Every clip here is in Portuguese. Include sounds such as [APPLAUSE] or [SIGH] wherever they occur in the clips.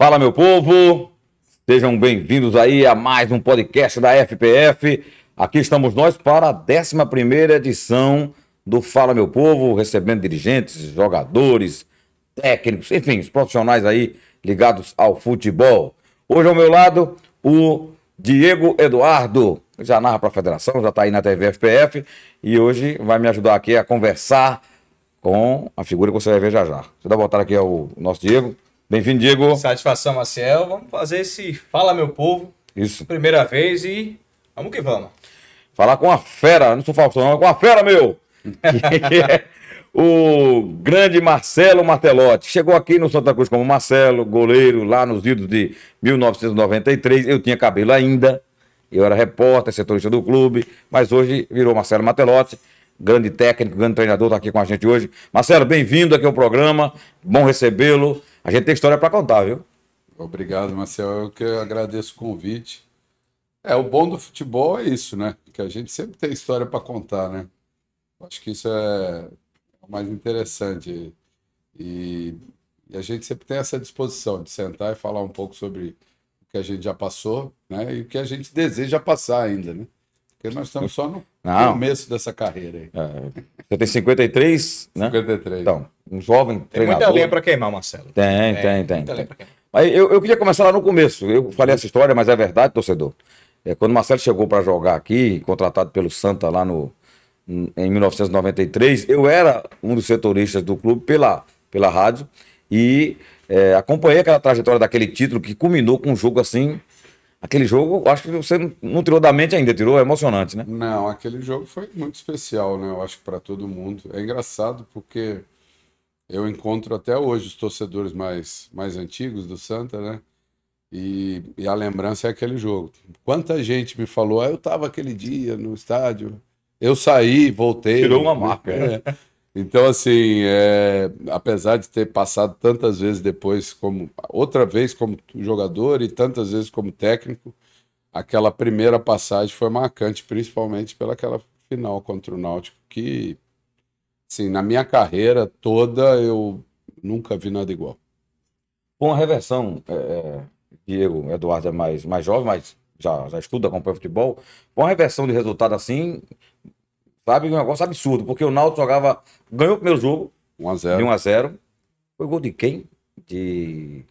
Fala, meu povo! Sejam bem-vindos aí a mais um podcast da FPF. Aqui estamos nós para a 11 edição do Fala, meu povo, recebendo dirigentes, jogadores, técnicos, enfim, os profissionais aí ligados ao futebol. Hoje ao meu lado, o Diego Eduardo, já narra para a federação, já está aí na TV FPF e hoje vai me ajudar aqui a conversar com a figura que você vai ver já já. Deixa eu dar boa aqui ao nosso Diego. Bem-vindo, Diego. Satisfação, Maciel. Vamos fazer esse Fala Meu Povo. Isso. Primeira vez e vamos que vamos. Falar com a fera, não sou falso, não, é com a fera, meu! Que [LAUGHS] é [LAUGHS] o grande Marcelo Martelotti. Chegou aqui no Santa Cruz como Marcelo, goleiro, lá nos idos de 1993. Eu tinha cabelo ainda, eu era repórter, setorista do clube, mas hoje virou Marcelo Matelotti, grande técnico, grande treinador, está aqui com a gente hoje. Marcelo, bem-vindo aqui ao programa, bom recebê-lo. A gente tem história para contar, viu? Obrigado, Marcel. Eu que agradeço o convite. É, o bom do futebol é isso, né? Que a gente sempre tem história para contar, né? Acho que isso é o mais interessante. E, e, a gente sempre tem essa disposição de sentar e falar um pouco sobre o que a gente já passou, né? E o que a gente deseja passar ainda, né? Porque nós estamos só no Não. começo dessa carreira aí. É, você tem 53, né? 53. Então, um jovem tem treinador. Tem muita lenha para queimar, Marcelo. Tem, tem, tem. tem, tem. Mas eu, eu queria começar lá no começo. Eu falei essa história, mas é verdade, torcedor. É, quando o Marcelo chegou para jogar aqui, contratado pelo Santa lá no, em 1993, eu era um dos setoristas do clube pela, pela rádio e é, acompanhei aquela trajetória daquele título que culminou com um jogo assim Aquele jogo, acho que você não tirou da mente ainda, tirou? É emocionante, né? Não, aquele jogo foi muito especial, né? Eu acho que para todo mundo. É engraçado porque eu encontro até hoje os torcedores mais, mais antigos do Santa, né? E, e a lembrança é aquele jogo. Quanta gente me falou, ah, eu estava aquele dia no estádio, eu saí, voltei. Tirou uma [LAUGHS] é, marca. É. Então, assim, é, apesar de ter passado tantas vezes depois, como outra vez como jogador e tantas vezes como técnico, aquela primeira passagem foi marcante, principalmente pelaquela final contra o Náutico, que, assim, na minha carreira toda eu nunca vi nada igual. Bom, a reversão, é, Diego, é, Eduardo é mais, mais jovem, mas já, já estuda, acompanha futebol. Bom, a reversão de resultado assim Sabe? Um negócio absurdo, porque o Náutico jogava. Ganhou o primeiro jogo. 1x0. De 1x0. Foi gol de quem? De.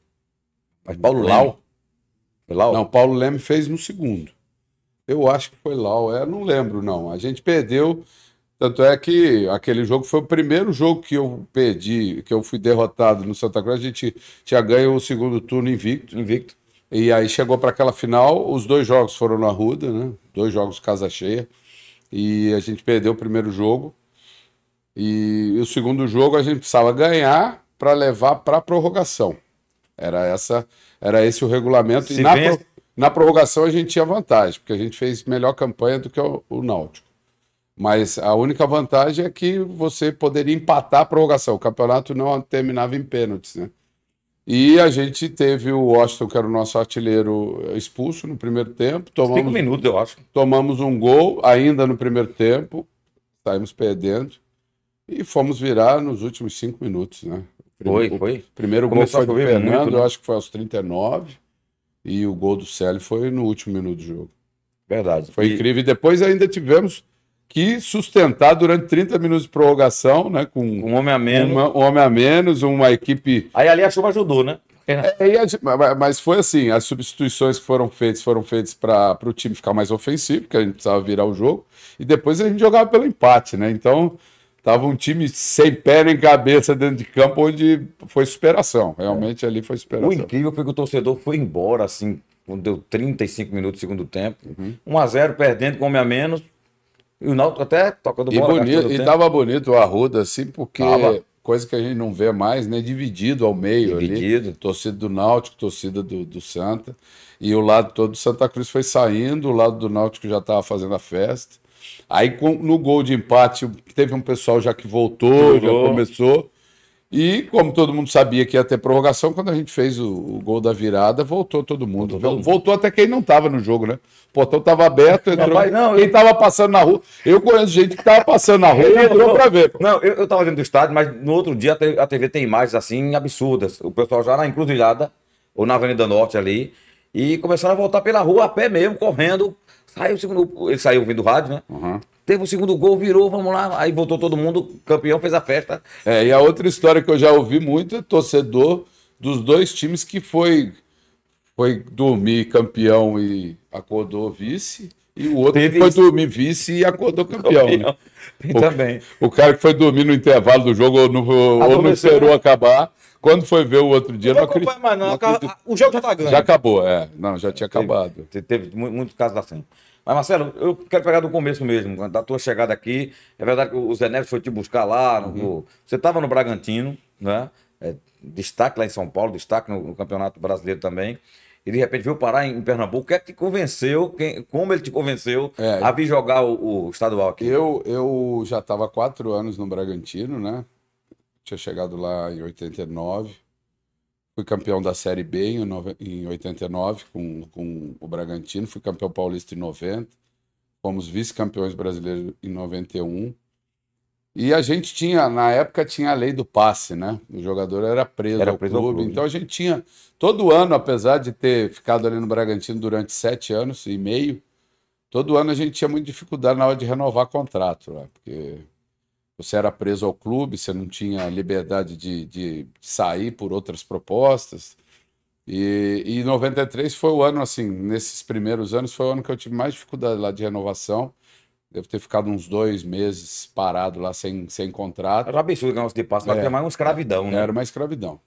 Mas Paulo Leme. Lau. Foi Lau? Não, Paulo Leme fez no segundo. Eu acho que foi Lau. É, não lembro, não. A gente perdeu. Tanto é que aquele jogo foi o primeiro jogo que eu perdi, que eu fui derrotado no Santa Cruz. A gente tinha ganho o segundo turno invicto. Invicto. E aí chegou para aquela final, os dois jogos foram na Ruda, né? Dois jogos casa cheia e a gente perdeu o primeiro jogo. E o segundo jogo a gente precisava ganhar para levar para a prorrogação. Era essa, era esse o regulamento. Se e na, pro, na prorrogação a gente tinha vantagem, porque a gente fez melhor campanha do que o, o Náutico. Mas a única vantagem é que você poderia empatar a prorrogação. O campeonato não terminava em pênaltis, né? E a gente teve o Washington, que era o nosso artilheiro, eh, expulso no primeiro tempo. Tomamos, Cinco minutos, eu acho. Tomamos um gol ainda no primeiro tempo, saímos perdendo e fomos virar nos últimos cinco minutos, né? Primeiro, foi, foi. O primeiro Começou gol foi do Fernando, muito, né? eu acho que foi aos 39, e o gol do Célio foi no último minuto do jogo. Verdade. Foi e... incrível. E depois ainda tivemos que sustentar durante 30 minutos de prorrogação, né? Com um homem a menos. Uma, um homem a menos, uma equipe. Aí ali a chuva ajudou, né? É, é mas foi assim: as substituições que foram feitas foram feitas para o time ficar mais ofensivo, porque a gente precisava virar o jogo, e depois a gente jogava pelo empate, né? Então, tava um time sem pé nem cabeça dentro de campo, onde foi superação. Realmente é. ali foi superação. O incrível foi que o torcedor foi embora, assim, quando deu 35 minutos do segundo tempo, uhum. 1x0 perdendo, com homem a menos e o Náutico até tocando bola. E, bonito, e tava bonito o Arruda, assim, porque tava. coisa que a gente não vê mais, né? Dividido ao meio Dividido. ali. Torcida do Náutico, torcida do, do Santa. E o lado todo do Santa Cruz foi saindo, o lado do Náutico já estava fazendo a festa. Aí no gol de empate, teve um pessoal já que voltou, já começou. E como todo mundo sabia que ia ter prorrogação, quando a gente fez o, o gol da virada, voltou todo mundo. Voltou, todo mundo. voltou até quem não estava no jogo, né? O portão estava aberto, entrou. Rapaz, não, quem estava eu... passando na rua. Eu conheço gente que estava passando na rua e entrou para ver. Pô. Não, eu estava dentro do estádio, mas no outro dia a TV tem imagens assim absurdas. O pessoal já na encruzilhada, ou na Avenida Norte ali, e começaram a voltar pela rua a pé mesmo, correndo. Saiu, ele saiu vindo do rádio, né? Uhum. Teve o segundo gol, virou, vamos lá. Aí voltou todo mundo, campeão, fez a festa. É, e a outra história que eu já ouvi muito é torcedor dos dois times que foi, foi dormir campeão e acordou vice. E o outro foi dormir vice e acordou campeão. Né? campeão. Né? [LAUGHS] O, também. O cara que foi dormir no intervalo do jogo ou, ou não esperou né? acabar, quando foi ver o outro dia, não, não acredito. Mais, não. não acredito. O jogo já tá ganho. Já acabou, é. Não, já tinha teve, acabado. Teve, muito caso assim. Mas, Marcelo, eu quero pegar do começo mesmo, da tua chegada aqui. É verdade que o Zé Neves foi te buscar lá. No... Uhum. Você estava no Bragantino, né? É, destaque lá em São Paulo, destaque no, no, Campeonato Brasileiro também. E de repente veio parar em, em Pernambuco. O que é que te convenceu? Quem, como ele te convenceu é, a vir jogar o, o estadual aqui? Eu, eu já estava quatro anos no Bragantino, né? tinha chegado lá em 89. Fui campeão da Série B em 89 com, com o Bragantino, fui campeão paulista em 90, fomos vice-campeões brasileiros em 91. E a gente tinha, na época, tinha a lei do passe, né? O jogador era preso, era ao, clube, ao clube. Então a gente tinha, todo ano, apesar de ter ficado ali no Bragantino durante sete anos e meio, todo ano a gente tinha muita dificuldade na hora de renovar contrato, né? porque você era preso ao clube, você não tinha liberdade de, de sair por outras propostas. E, e 93 foi o ano, assim, nesses primeiros anos, foi o ano que eu tive mais dificuldade lá de renovação. Devo ter ficado uns dois meses parado lá sem, sem contrato. Era um absurdo que nós de passo, mas é, era mais uma escravidão, é, né? Era uma escravidão.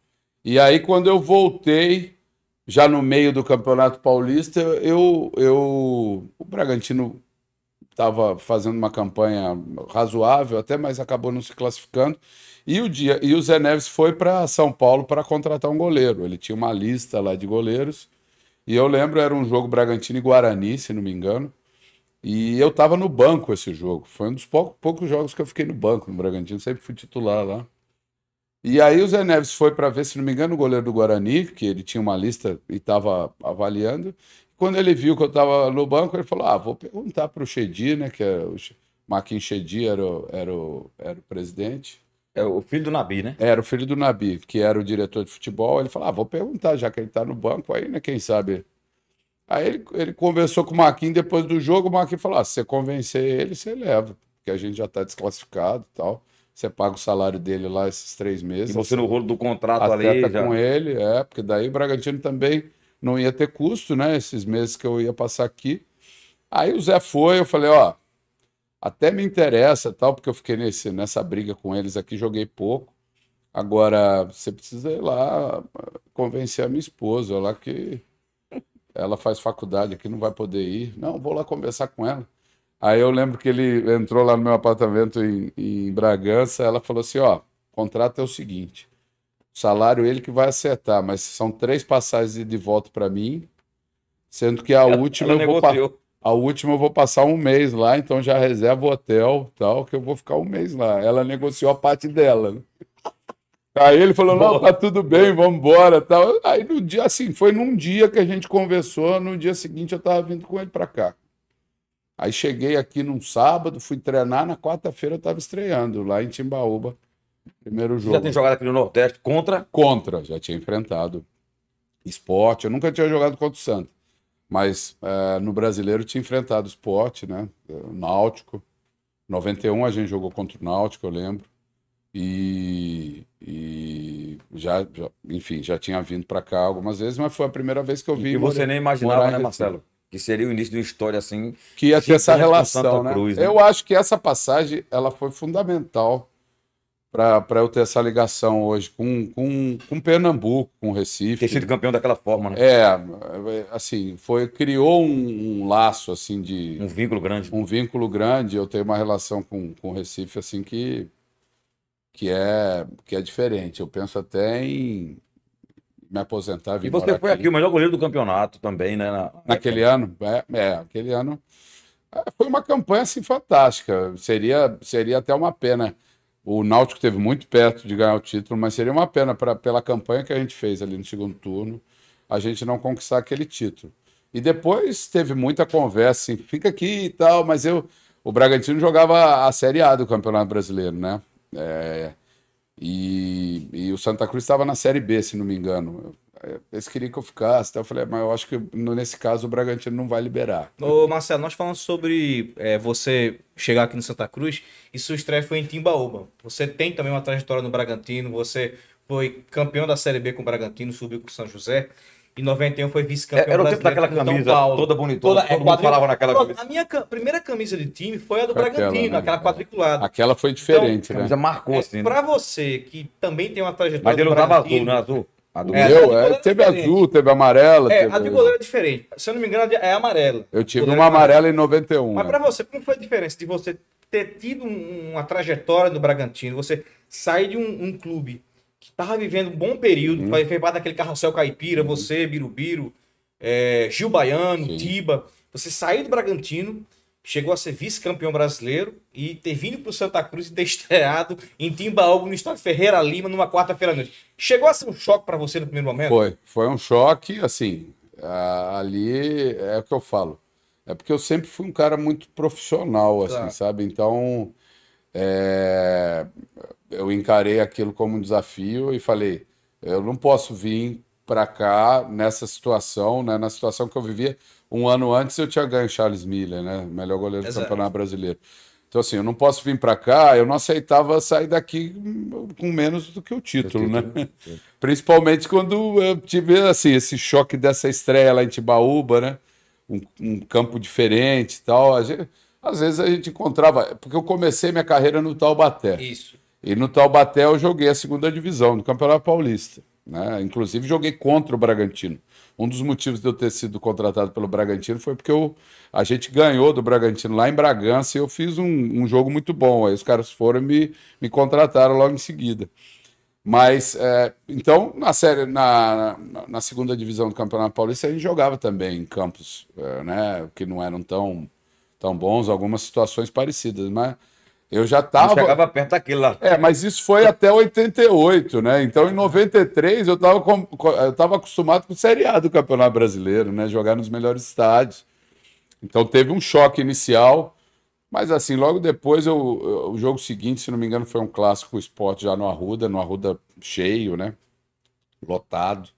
E aí, quando eu voltei, já no meio do Campeonato Paulista, eu, eu o Bragantino estava fazendo uma campanha razoável até, mas acabou não se classificando. E o dia e o Zé Neves foi para São Paulo para contratar um goleiro. Ele tinha uma lista lá de goleiros. E eu lembro, era um jogo Bragantino e Guarani, se não me engano. E eu estava no banco esse jogo. Foi um dos poucos, poucos jogos que eu fiquei no banco no Bragantino, sempre fui titular lá. E aí o Zé Neves foi para ver, se não me engano, o goleiro do Guarani, que ele tinha uma lista e estava avaliando, quando ele viu que eu estava no banco, ele falou: Ah, vou perguntar para o Chedi, né? Que é o Maquin Chedi era, o, era, o, era o presidente. É o filho do Nabi, né? Era o filho do Nabi, que era o diretor de futebol. Ele falou: Ah, vou perguntar, já que ele está no banco aí, né? Quem sabe. Aí ele, ele conversou com o Maquin depois do jogo. O Maquin falou: Ah, se você convencer ele, você leva, porque a gente já está desclassificado e tal. Você paga o salário dele lá esses três meses. E você no rolo do contrato ali. Já... com ele, é, porque daí o Bragantino também não ia ter custo, né? Esses meses que eu ia passar aqui. Aí o Zé foi, eu falei, ó, até me interessa tal, porque eu fiquei nesse, nessa briga com eles aqui, joguei pouco. Agora, você precisa ir lá ah, convencer a minha esposa, lá que ela faz faculdade aqui, não vai poder ir. Não, vou lá conversar com ela. Aí eu lembro que ele entrou lá no meu apartamento em, em Bragança, ela falou assim, ó, o contrato é o seguinte, salário ele que vai acertar, mas são três passagens de volta para mim, sendo que a ela, última ela eu vou a última eu vou passar um mês lá, então já reservo o hotel, tal, que eu vou ficar um mês lá. Ela negociou a parte dela. Né? Aí ele falou: Boa. "Não, tá tudo bem, vamos embora", tal. Aí no dia assim, foi num dia que a gente conversou, no dia seguinte eu tava vindo com ele para cá. Aí cheguei aqui num sábado, fui treinar, na quarta-feira eu tava estreando lá em Timbaúba Primeiro jogo. Já tem jogado aqui no Nordeste contra? Contra, já tinha enfrentado. Esporte, eu nunca tinha jogado contra o Santos. Mas é, no brasileiro tinha enfrentado esporte, né? Náutico. 91 a gente jogou contra o Náutico, eu lembro. E, e já, já, enfim, já tinha vindo para cá algumas vezes, mas foi a primeira vez que eu vi. E você nem imaginava, né, Marcelo? Que seria o início de uma história assim. Que ia ter essa relação, né? Cruz, né? né? Eu acho que essa passagem ela foi fundamental para eu ter essa ligação hoje com, com, com Pernambuco, com Recife. Ter sido campeão daquela forma, né? É, é, assim, foi, criou um, um, laço, assim, de... Um vínculo grande. Um vínculo grande. Eu tenho uma relação com, com Recife, assim, que, que, é, que é diferente. Eu penso até em me aposentar, vir E você foi aqui. aqui. o melhor goleiro do campeonato também, né? Na... Naquele ano? É, é, aquele ano... É, foi uma campanha, assim, fantástica. Seria, seria até uma pena... O Náutico teve muito perto de ganhar o título, mas seria uma pena pra, pela campanha que a gente fez ali no segundo turno, a gente não conquistar aquele título. E depois teve muita conversa, assim, fica aqui e tal, mas eu o Bragantino jogava a Série A do Campeonato Brasileiro, né? É, e, e, o Santa Cruz estava na Série B, se não me engano. É, eles queriam que eu ficasse, então eu falei, ah, mas eu acho que nesse caso o Bragantino não vai liberar. Ô Marcelo, nós falamos sobre é, você chegar aqui no Santa Cruz e sua estreia foi em Timbaúba. Você tem também uma trajetória no Bragantino, você foi campeão da Série B com o Bragantino, subiu com o São José. Em 91 foi vice-campeão é, Era o tempo daquela camisa toda bonitona, toda, é, todo é, mundo falava naquela camisa. A minha primeira camisa de time foi a do Bragantino, né? aquela quadriculada. Aquela foi então, diferente, então, né? A camisa marcou, é, assim. Né? Pra né? você, que também tem uma trajetória Mas ele usava azul, né? Azul. A do é, meu? A é, é, teve azul, teve amarela. É, teve... a de goleiro é diferente. Se eu não me engano, é amarela. Eu tive uma é amarela em 91. Mas né? para você, como foi a diferença de você ter tido uma trajetória no Bragantino, você sair de um, um clube que tava vivendo um bom período, hum. foi parte daquele carrossel caipira, uhum. você, Birubiru, é, Gil Baiano, Sim. Tiba, você sair do Bragantino chegou a ser vice-campeão brasileiro e ter vindo para o Santa Cruz e ter [LAUGHS] estreado em Timbaúba, no estado Ferreira Lima, numa quarta-feira à noite. Chegou a ser um choque para você no primeiro momento? Foi, foi um choque, assim, ali é o que eu falo. É porque eu sempre fui um cara muito profissional, assim, claro. sabe? Então, é... eu encarei aquilo como um desafio e falei, eu não posso vir para cá nessa situação, né? na situação que eu vivia, um ano antes eu tinha ganho Charles Miller, né? Melhor goleiro Exato. do Campeonato Brasileiro. Então, assim, eu não posso vir para cá, eu não aceitava sair daqui com menos do que o título, né? né? [LAUGHS] Principalmente quando eu tive, assim, esse choque dessa estreia lá em Tibaúba, né? Um, um campo diferente e tal. Gente, às vezes a gente encontrava... Porque eu comecei minha carreira no Taubaté. Isso. E no Taubaté eu joguei a segunda divisão do Campeonato Paulista. Né? Inclusive joguei contra o Bragantino. Um dos motivos de eu ter sido contratado pelo Bragantino foi porque eu, a gente ganhou do Bragantino lá em Bragança e eu fiz um, um jogo muito bom. Aí os caras foram e me, me contrataram logo em seguida. Mas, é, então, na série, na, na, segunda divisão do Campeonato Paulista, a gente jogava também em campos, é, né, que não eram tão, tão bons, algumas situações parecidas, mas eu já estava. Chegava perto daquilo lá. É, mas isso foi até 88, né? Então, em 93, eu estava com... eu estava acostumado com o Série A do Campeonato Brasileiro, né? Jogar nos melhores estádios. Então, teve um choque inicial. Mas, assim, logo depois, eu... o jogo seguinte, se não me engano, foi um clássico esporte já no Arruda, no Arruda cheio, né? Lotado.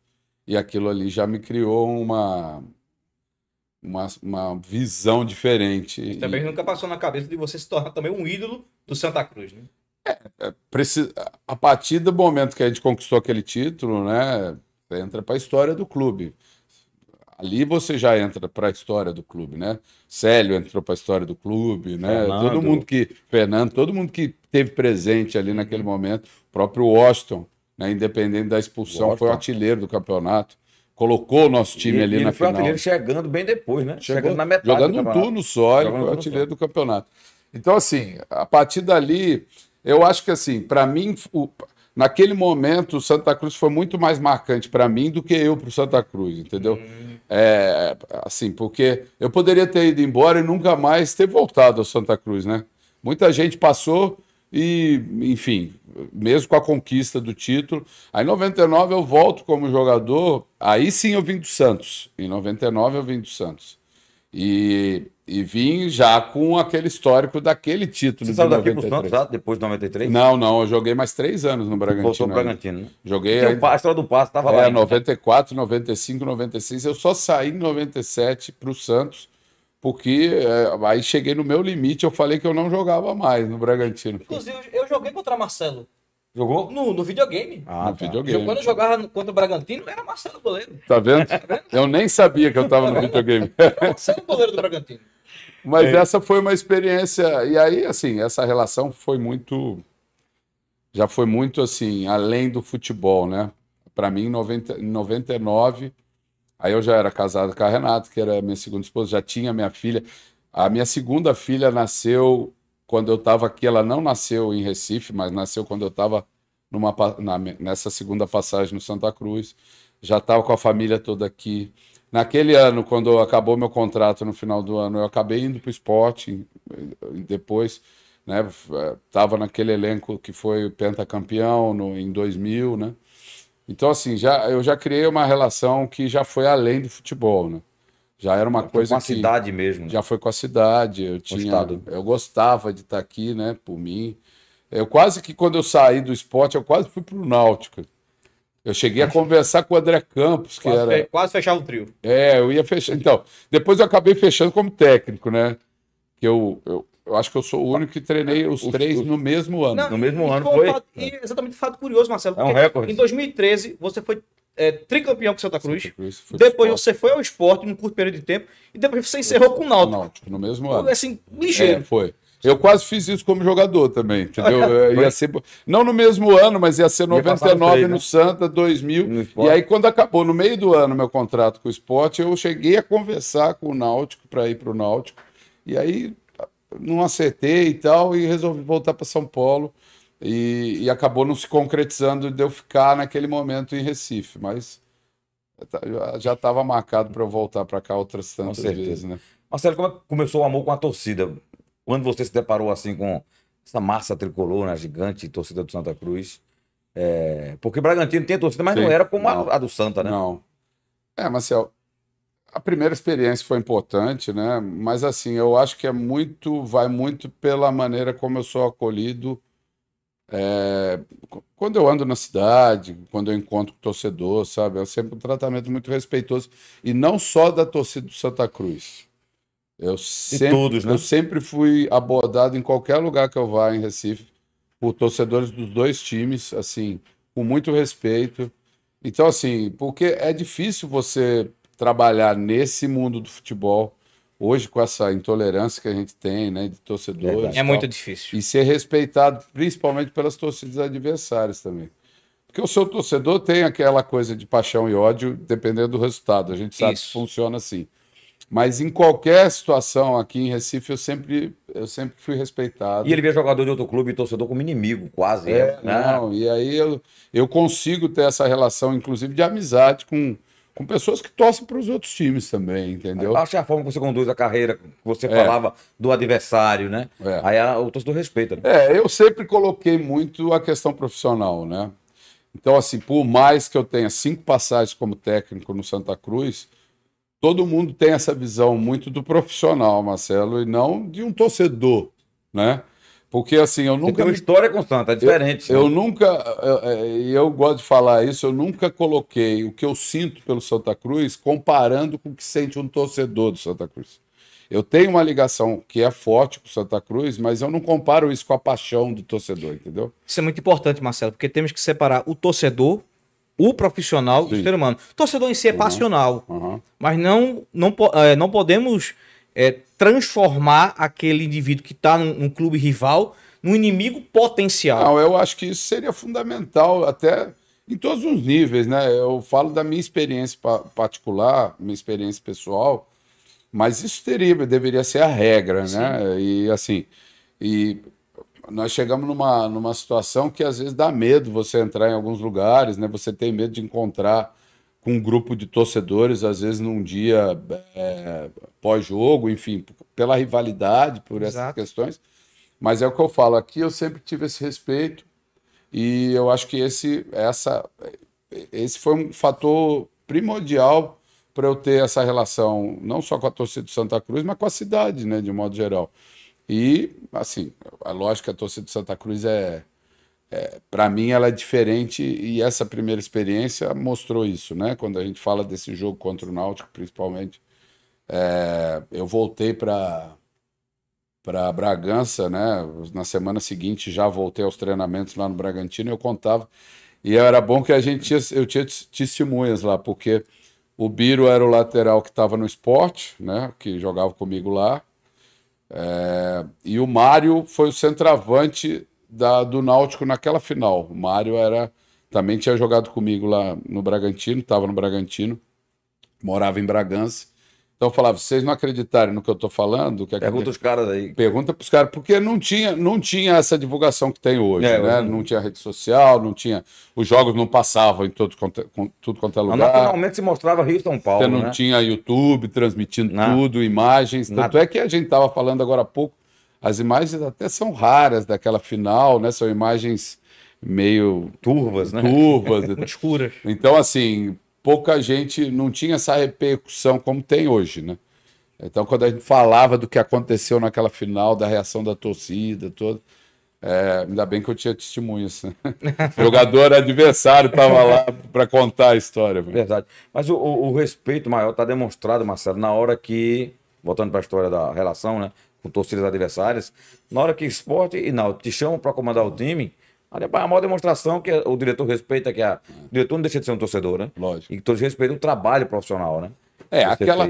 E aquilo ali já me criou uma, uma, uma visão diferente. E também e... nunca passou na cabeça de você se tornar também um ídolo do Santa Cruz, né? É, é precisa... A partir do momento que a gente conquistou aquele título, né? Entra para a história do clube. Ali você já entra para a história do clube, né? Célio entrou para a história do clube, né? Fernando. Todo mundo que. Fernando, todo mundo que teve presente ali uhum. naquele momento, o próprio Washington, né? independente da expulsão, Washington. foi o artilheiro do campeonato colocou o nosso time e, ali ele na foi final. artilheiro chegando bem depois, né? Chegou, chegando na metade. Jogando um turno só, ele foi artilheiro do campeonato. Então, assim, a partir dali, eu acho que, assim, para mim, o, naquele momento, o Santa Cruz foi muito mais marcante para mim do que eu para o Santa Cruz, entendeu? Hum. É, assim, porque eu poderia ter ido embora e nunca mais ter voltado ao Santa Cruz, né? Muita gente passou e, enfim, mesmo com a conquista do título. Aí em 99 eu volto como jogador, aí sim eu vim do Santos. Em 99 eu vim do Santos. E, e vim já com aquele histórico daquele título Você de saiu daqui para pro Santos já, depois de 93? Não, não, eu joguei mais três anos no Bragantino. Voltou pro Bragantino, né? Joguei... Aí... A história do passo estava é, lá. É, 94, 95, 96, eu só saí em 97 para o Santos porque é, aí cheguei no meu limite, eu falei que eu não jogava mais no Bragantino. Inclusive, eu joguei contra Marcelo. Jogou? No, no videogame. Ah, no tá. videogame. Quando eu jogava contra o Bragantino, era Marcelo Boleiro. Tá vendo? tá vendo? Eu nem sabia que eu tava no videogame. [LAUGHS] Marcelo Goleiro do Bragantino. Mas é. essa foi uma experiência. E aí, assim, essa relação foi muito. Já foi muito, assim, além do futebol, né? Para mim, em 99 Aí eu já era casado com a Renata, que era minha segunda esposa, já tinha minha filha. A minha segunda filha nasceu quando eu estava aqui, ela não nasceu em Recife, mas nasceu quando eu estava nessa segunda passagem no Santa Cruz. Já estava com a família toda aqui. Naquele ano, quando acabou meu contrato no final do ano, eu acabei indo para o esporte depois. Né, é, naquele elenco que foi pentacampeão no, em 2000, né? Então, assim, já, eu já criei uma relação que já foi além do futebol, né? Já era uma já coisa. Com a cidade mesmo. Né? Já foi com a cidade. Eu tinha. Gostado. Eu gostava de estar tá aqui, né? Por mim. Eu quase que quando eu saí do esporte, eu quase fui para o Náutico. Eu cheguei a conversar com o André Campos, que quase, era. Quase fechava o trio. É, eu ia fechar. Então, depois eu acabei fechando como técnico, né? Que eu, eu, eu acho que eu sou o único que treinei é, os, os três os... no mesmo ano. Não, no mesmo ano foi. fato, exatamente fato curioso, Marcelo. É um recorde. Em 2013, você foi é, tricampeão com Santa Cruz. Santa Cruz depois você foi ao esporte num curto período de tempo. E depois você encerrou com o Náutico. Náutico no mesmo ano. Assim, ligeiro. É, foi. Eu quase fiz isso como jogador também, entendeu? [LAUGHS] ia ser, não no mesmo ano, mas ia ser 99 ia no, no né? Santa, 2000. No e aí, quando acabou, no meio do ano, meu contrato com o esporte, eu cheguei a conversar com o Náutico para ir para o Náutico. E aí não acertei e tal, e resolvi voltar para São Paulo. E, e, acabou não se concretizando de eu ficar naquele momento em Recife, mas tá, já estava marcado para eu voltar para cá outras tantas com certeza. vezes, né? Marcelo, como é começou o amor com a torcida? Quando você se deparou assim com essa massa tricolor, né, gigante, torcida do Santa Cruz? É... Porque Bragantino tem torcida, mas Sim, não era como não, a do Santa, né? Não. É, Marcelo, a primeira experiência foi importante, né? Mas assim, eu acho que é muito, vai muito pela maneira como eu sou acolhido. É, quando eu ando na cidade, quando eu encontro torcedor, sabe? É sempre um tratamento muito respeitoso. E não só da torcida do Santa Cruz. Eu sempre, todos, né? eu sempre fui abordado em qualquer lugar que eu vá em Recife por torcedores dos dois times, assim, com muito respeito. Então, assim, porque é difícil você trabalhar nesse mundo do futebol hoje com essa intolerância que a gente tem, né, de torcedores. É, é muito difícil. E ser respeitado, principalmente pelas torcidas adversárias também. Porque o seu torcedor tem aquela coisa de paixão e ódio, dependendo do resultado. A gente sabe Isso. que funciona assim. Mas em qualquer situação aqui em Recife, eu sempre, eu sempre fui respeitado. E ele vê jogador de outro clube e torcedor como inimigo, quase. É, é, né? Não, e aí eu, eu consigo ter essa relação, inclusive, de amizade com, com pessoas que torcem para os outros times também, entendeu? Acho que é a forma que você conduz a carreira, que você é. falava do adversário, né? É. Aí a, o torcedor respeita. Né? É, eu sempre coloquei muito a questão profissional, né? Então, assim, por mais que eu tenha cinco passagens como técnico no Santa Cruz, todo mundo tem essa visão muito do profissional, Marcelo, e não de um torcedor, né? Porque assim, eu nunca. tem uma história com Santa, é diferente. Eu, né? eu nunca, é, é, e eu, eu, gosto de falar isso, eu nunca coloquei o que eu sinto pelo Santa Cruz comparando com o que sente um torcedor do Santa Cruz. Eu tenho uma ligação que é forte com o Santa Cruz, mas eu não comparo isso com a paixão do torcedor, entendeu? Isso é muito importante, Marcelo, porque temos que separar o torcedor, o profissional, Sim. o ser humano. O torcedor em si é uhum. passional, uhum. mas não, não, é, não podemos é, transformar aquele indivíduo que está num, num, clube rival num inimigo potencial. Não, eu acho que isso seria fundamental, até em todos os níveis, né? Eu falo da minha experiência particular, minha experiência pessoal, mas isso teria, deveria ser a regra, né? Sim. né? E assim, e nós chegamos numa, numa situação que às vezes dá medo você entrar em alguns lugares, né? Você tem medo de encontrar com um grupo de torcedores, às vezes num dia é, pós-jogo, enfim, pela rivalidade, por essas Exato. questões. Mas é o que eu falo, aqui eu sempre tive esse respeito e eu acho que esse, essa, esse foi um fator primordial para eu ter essa relação, não só com a torcida do Santa Cruz, mas com a cidade, né, de modo geral. E, assim, a é lógica a torcida do Santa Cruz é, é, para mim ela é diferente e essa primeira experiência mostrou isso, né? Quando a gente fala desse jogo contra o Náutico, principalmente, é, eu voltei para para Bragança, né? Na semana seguinte já voltei aos treinamentos lá no Bragantino. Eu contava e era bom que a gente tinha, eu tinha testemunhas lá, porque o Biro era o lateral que estava no esporte, né? Que jogava comigo lá. É, e o Mário foi o centroavante da, do Náutico naquela final. O Mário era, também tinha jogado comigo lá no Bragantino, estava no Bragantino, morava em Bragança. Então eu falava, vocês não acreditarem no que eu estou falando... É que Pergunta os caras aí. Pergunta para os caras, porque não tinha, não tinha essa divulgação que tem hoje, é, né? Eu... Não tinha rede social, não tinha... Os jogos não passavam em todo, tudo quanto é lugar. Normalmente se mostrava Rio e São Paulo, Você não né? tinha YouTube transmitindo tudo, imagens. Tanto é que a gente estava falando agora há pouco as imagens até são raras daquela final, né? São imagens meio turvas né? turvas [LAUGHS] escuras. Então, assim, pouca gente não tinha essa repercussão como tem hoje, né? Então, quando a gente falava do que aconteceu naquela final, da reação da torcida, toda, é, ainda bem que eu tinha testemunhas. Né? [LAUGHS] jogador adversário estava lá para contar a história. Mano. Verdade. Mas o, o respeito maior está demonstrado, Marcelo, na hora que, voltando para a história da relação, né? com torcidas adversárias. Na hora que esporte e não, te chamam para comandar o time, é a maior demonstração que o diretor respeita, que a... o diretor não deixa de ser um torcedor, né? Lógico. E que todos respeitam o trabalho profissional, né? É, aquela,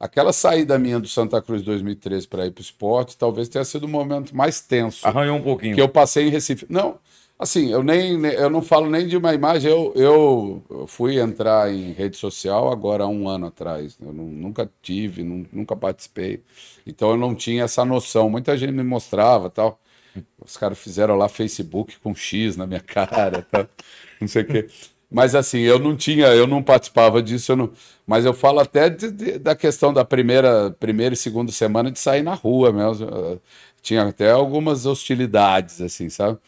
aquela saída minha do Santa Cruz 2013 para ir para o esporte talvez tenha sido o momento mais tenso. Arranhou um pouquinho. Que eu passei em Recife. Não, assim, eu nem eu não falo nem de uma imagem, eu, eu, eu fui entrar em rede social agora há um ano atrás. Eu não, nunca tive, não, nunca participei. Então eu não tinha essa noção. Muita gente me mostrava tal. Os caras fizeram lá Facebook com X na minha [LAUGHS] cara, tal. não sei o quê. Mas assim, eu não tinha, eu não participava disso, eu não... mas eu falo até de, de, da questão da primeira, primeira e segunda semana de sair na rua mesmo. tinha até algumas hostilidades, assim, sabe?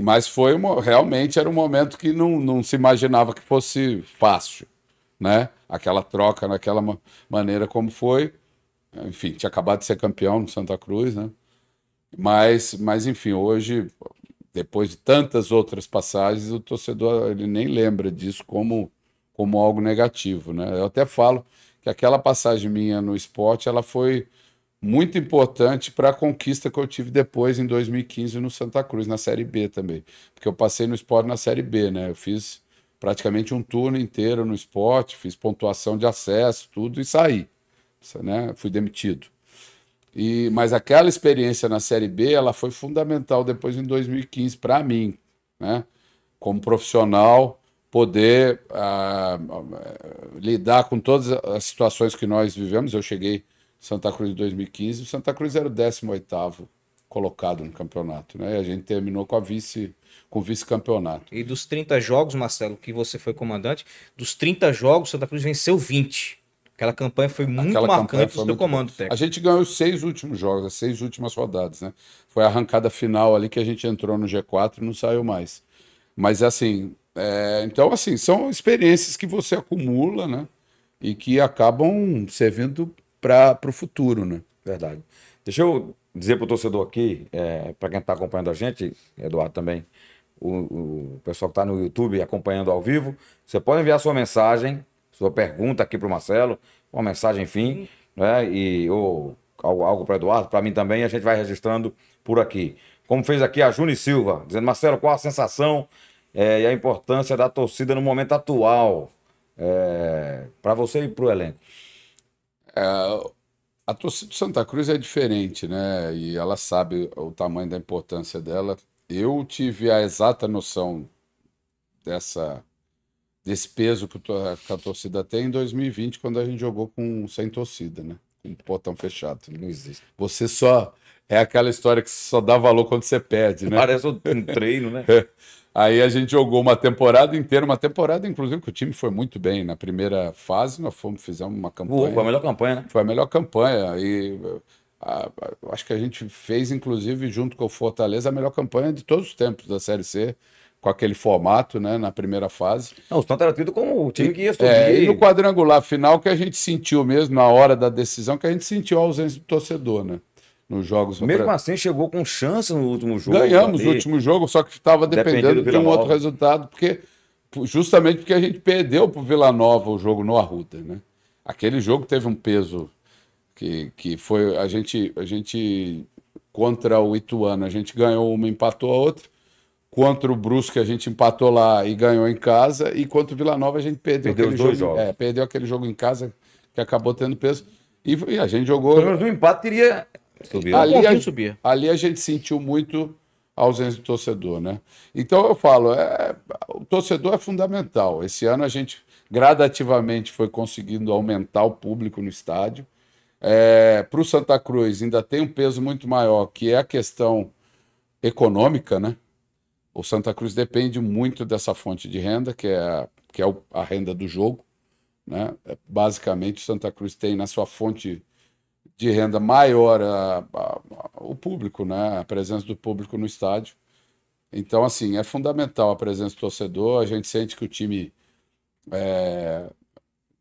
Mas foi uma, realmente era um momento que não, não se imaginava que fosse fácil, né? Aquela troca naquela maneira como foi. Enfim, tinha acabado de ser campeão no Santa Cruz, né? Mas, mas enfim, hoje, depois de tantas outras passagens, o torcedor ele nem lembra disso como, como algo negativo, né? Eu até falo que aquela passagem minha no esporte, ela foi muito importante para a conquista que eu tive depois em 2015 no Santa Cruz, na Série B também. Porque eu passei no esporte na Série B, né? Eu fiz praticamente um turno inteiro no esporte, fiz pontuação de acesso, tudo, e saí. Né? Fui demitido. E, mas aquela experiência na Série B, ela foi fundamental depois em 2015 para mim, né? Como profissional, poder ah, ah, lidar com todas as situações que nós vivemos. Eu cheguei Santa Cruz de 2015, o Santa Cruz era o 18 colocado no campeonato, né? E a gente terminou com a vice com vice-campeonato. E dos 30 jogos, Marcelo, que você foi comandante, dos 30 jogos, Santa Cruz venceu 20. Aquela campanha foi muito Aquela marcante foi do muito... comando técnico. A gente ganhou os seis últimos jogos, as seis últimas rodadas, né? Foi a arrancada final ali que a gente entrou no G4 e não saiu mais. Mas assim, é... então assim, são experiências que você acumula, né? E que acabam servindo para o futuro, né? Verdade. Deixa eu dizer para o torcedor aqui, é, para quem está acompanhando a gente, Eduardo também, o, o pessoal que está no YouTube acompanhando ao vivo, você pode enviar sua mensagem, sua pergunta aqui para o Marcelo, uma mensagem, enfim, né? E, ou algo, algo para Eduardo, para mim também, a gente vai registrando por aqui. Como fez aqui a Juni Silva, dizendo, Marcelo, qual a sensação é, e a importância da torcida no momento atual é, para você e para o elenco? É, a torcida do Santa Cruz é diferente, né? E ela sabe o tamanho da importância dela. Eu tive a exata noção dessa desse peso que a torcida tem em 2020, quando a gente jogou com sem torcida, né? Com portão fechado. Não existe. Você só é aquela história que só dá valor quando você perde, né? Parece um treino, né? [LAUGHS] Aí a gente jogou uma temporada inteira, uma temporada, inclusive, que o time foi muito bem. Na primeira fase, nós fomos, fizemos uma uh, campanha. foi a melhor campanha, né? Foi a melhor campanha. E a, a, acho que a gente fez, inclusive, junto com o Fortaleza, a melhor campanha de todos os tempos da Série C com aquele formato, né, na primeira fase. Não, o Santos era tido como o time que ia é, subir. É, e no quadrangular final que a gente sentiu mesmo, na hora da decisão, que a gente sentiu a ausência do torcedor, né? nos jogos. Mesmo assim, chegou com chance no último jogo. Ganhamos ali. o último jogo, só que estava dependendo de um outro resultado, porque justamente porque a gente perdeu para o Vila Nova o jogo no Arruda, né? Aquele jogo teve um peso que, que foi a gente a gente contra o Ituano, a gente ganhou uma, empatou a outra. Contra o Brusque a gente empatou lá e ganhou em casa e contra o Vila Nova a gente perdeu, perdeu aquele jogo, jogos. É, perdeu aquele jogo em casa que acabou tendo peso. E, a gente jogou. Pelo menos um empate teria Subiu. Ali, a, ali a gente sentiu muito a ausência do torcedor, né? Então eu falo, é, o torcedor é fundamental. Esse ano a gente gradativamente foi conseguindo aumentar o público no estádio. É, Para o Santa Cruz ainda tem um peso muito maior, que é a questão econômica, né? O Santa Cruz depende muito dessa fonte de renda, que é a, que é a renda do jogo. Né? É, basicamente, o Santa Cruz tem na sua fonte de renda maior a, a, o público, né? a presença do público no estádio. Então, assim, é fundamental a presença do torcedor. A gente sente que o time é,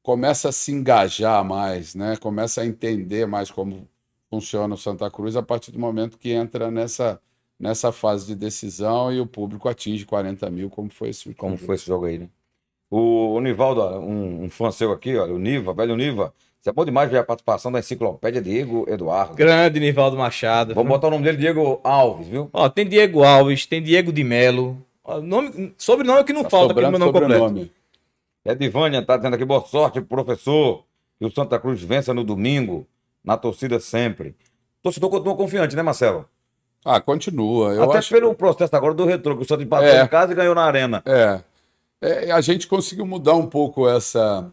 começa a se engajar mais, né? começa a entender mais como funciona o Santa Cruz a partir do momento que entra nessa, nessa fase de decisão e o público atinge 40 mil, como foi esse Como jogo. foi esse jogo aí, né? O, o Nivaldo, um, um fã seu aqui, ó, o Niva, velho Niva, isso é bom demais ver a participação da enciclopédia Diego Eduardo. Grande Nivaldo Machado. Vamos botar o nome dele, Diego Alves, viu? Ó, tem Diego Alves, tem Diego de Melo. nome, sobrenome que não tá falta aqui no meu nome completo. Edivânia tá dizendo aqui, boa sorte, professor. E o Santa Cruz vença no domingo, na torcida sempre. torcedor continua confiante, né, Marcelo? Ah, continua. Eu Até acho... pelo processo agora do retrô, que o Santa empatou é. em casa e ganhou na arena. É. é. A gente conseguiu mudar um pouco essa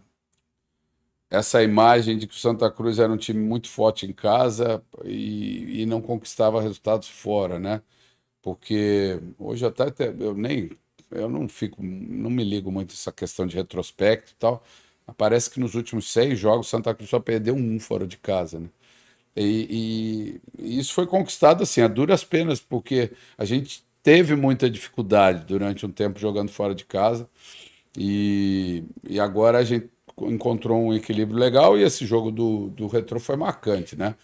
essa imagem de que o Santa Cruz era um time muito forte em casa e, e não conquistava resultados fora, né? Porque hoje até, até eu nem eu não fico, não me ligo muito essa questão de retrospecto e tal. Parece que nos últimos seis jogos Santa Cruz só perdeu um fora de casa, né? E, e, e, isso foi conquistado assim a duras penas, porque a gente teve muita dificuldade durante um tempo jogando fora de casa e, e agora a gente encontrou um equilíbrio legal e esse jogo do, do Retro foi marcante, né?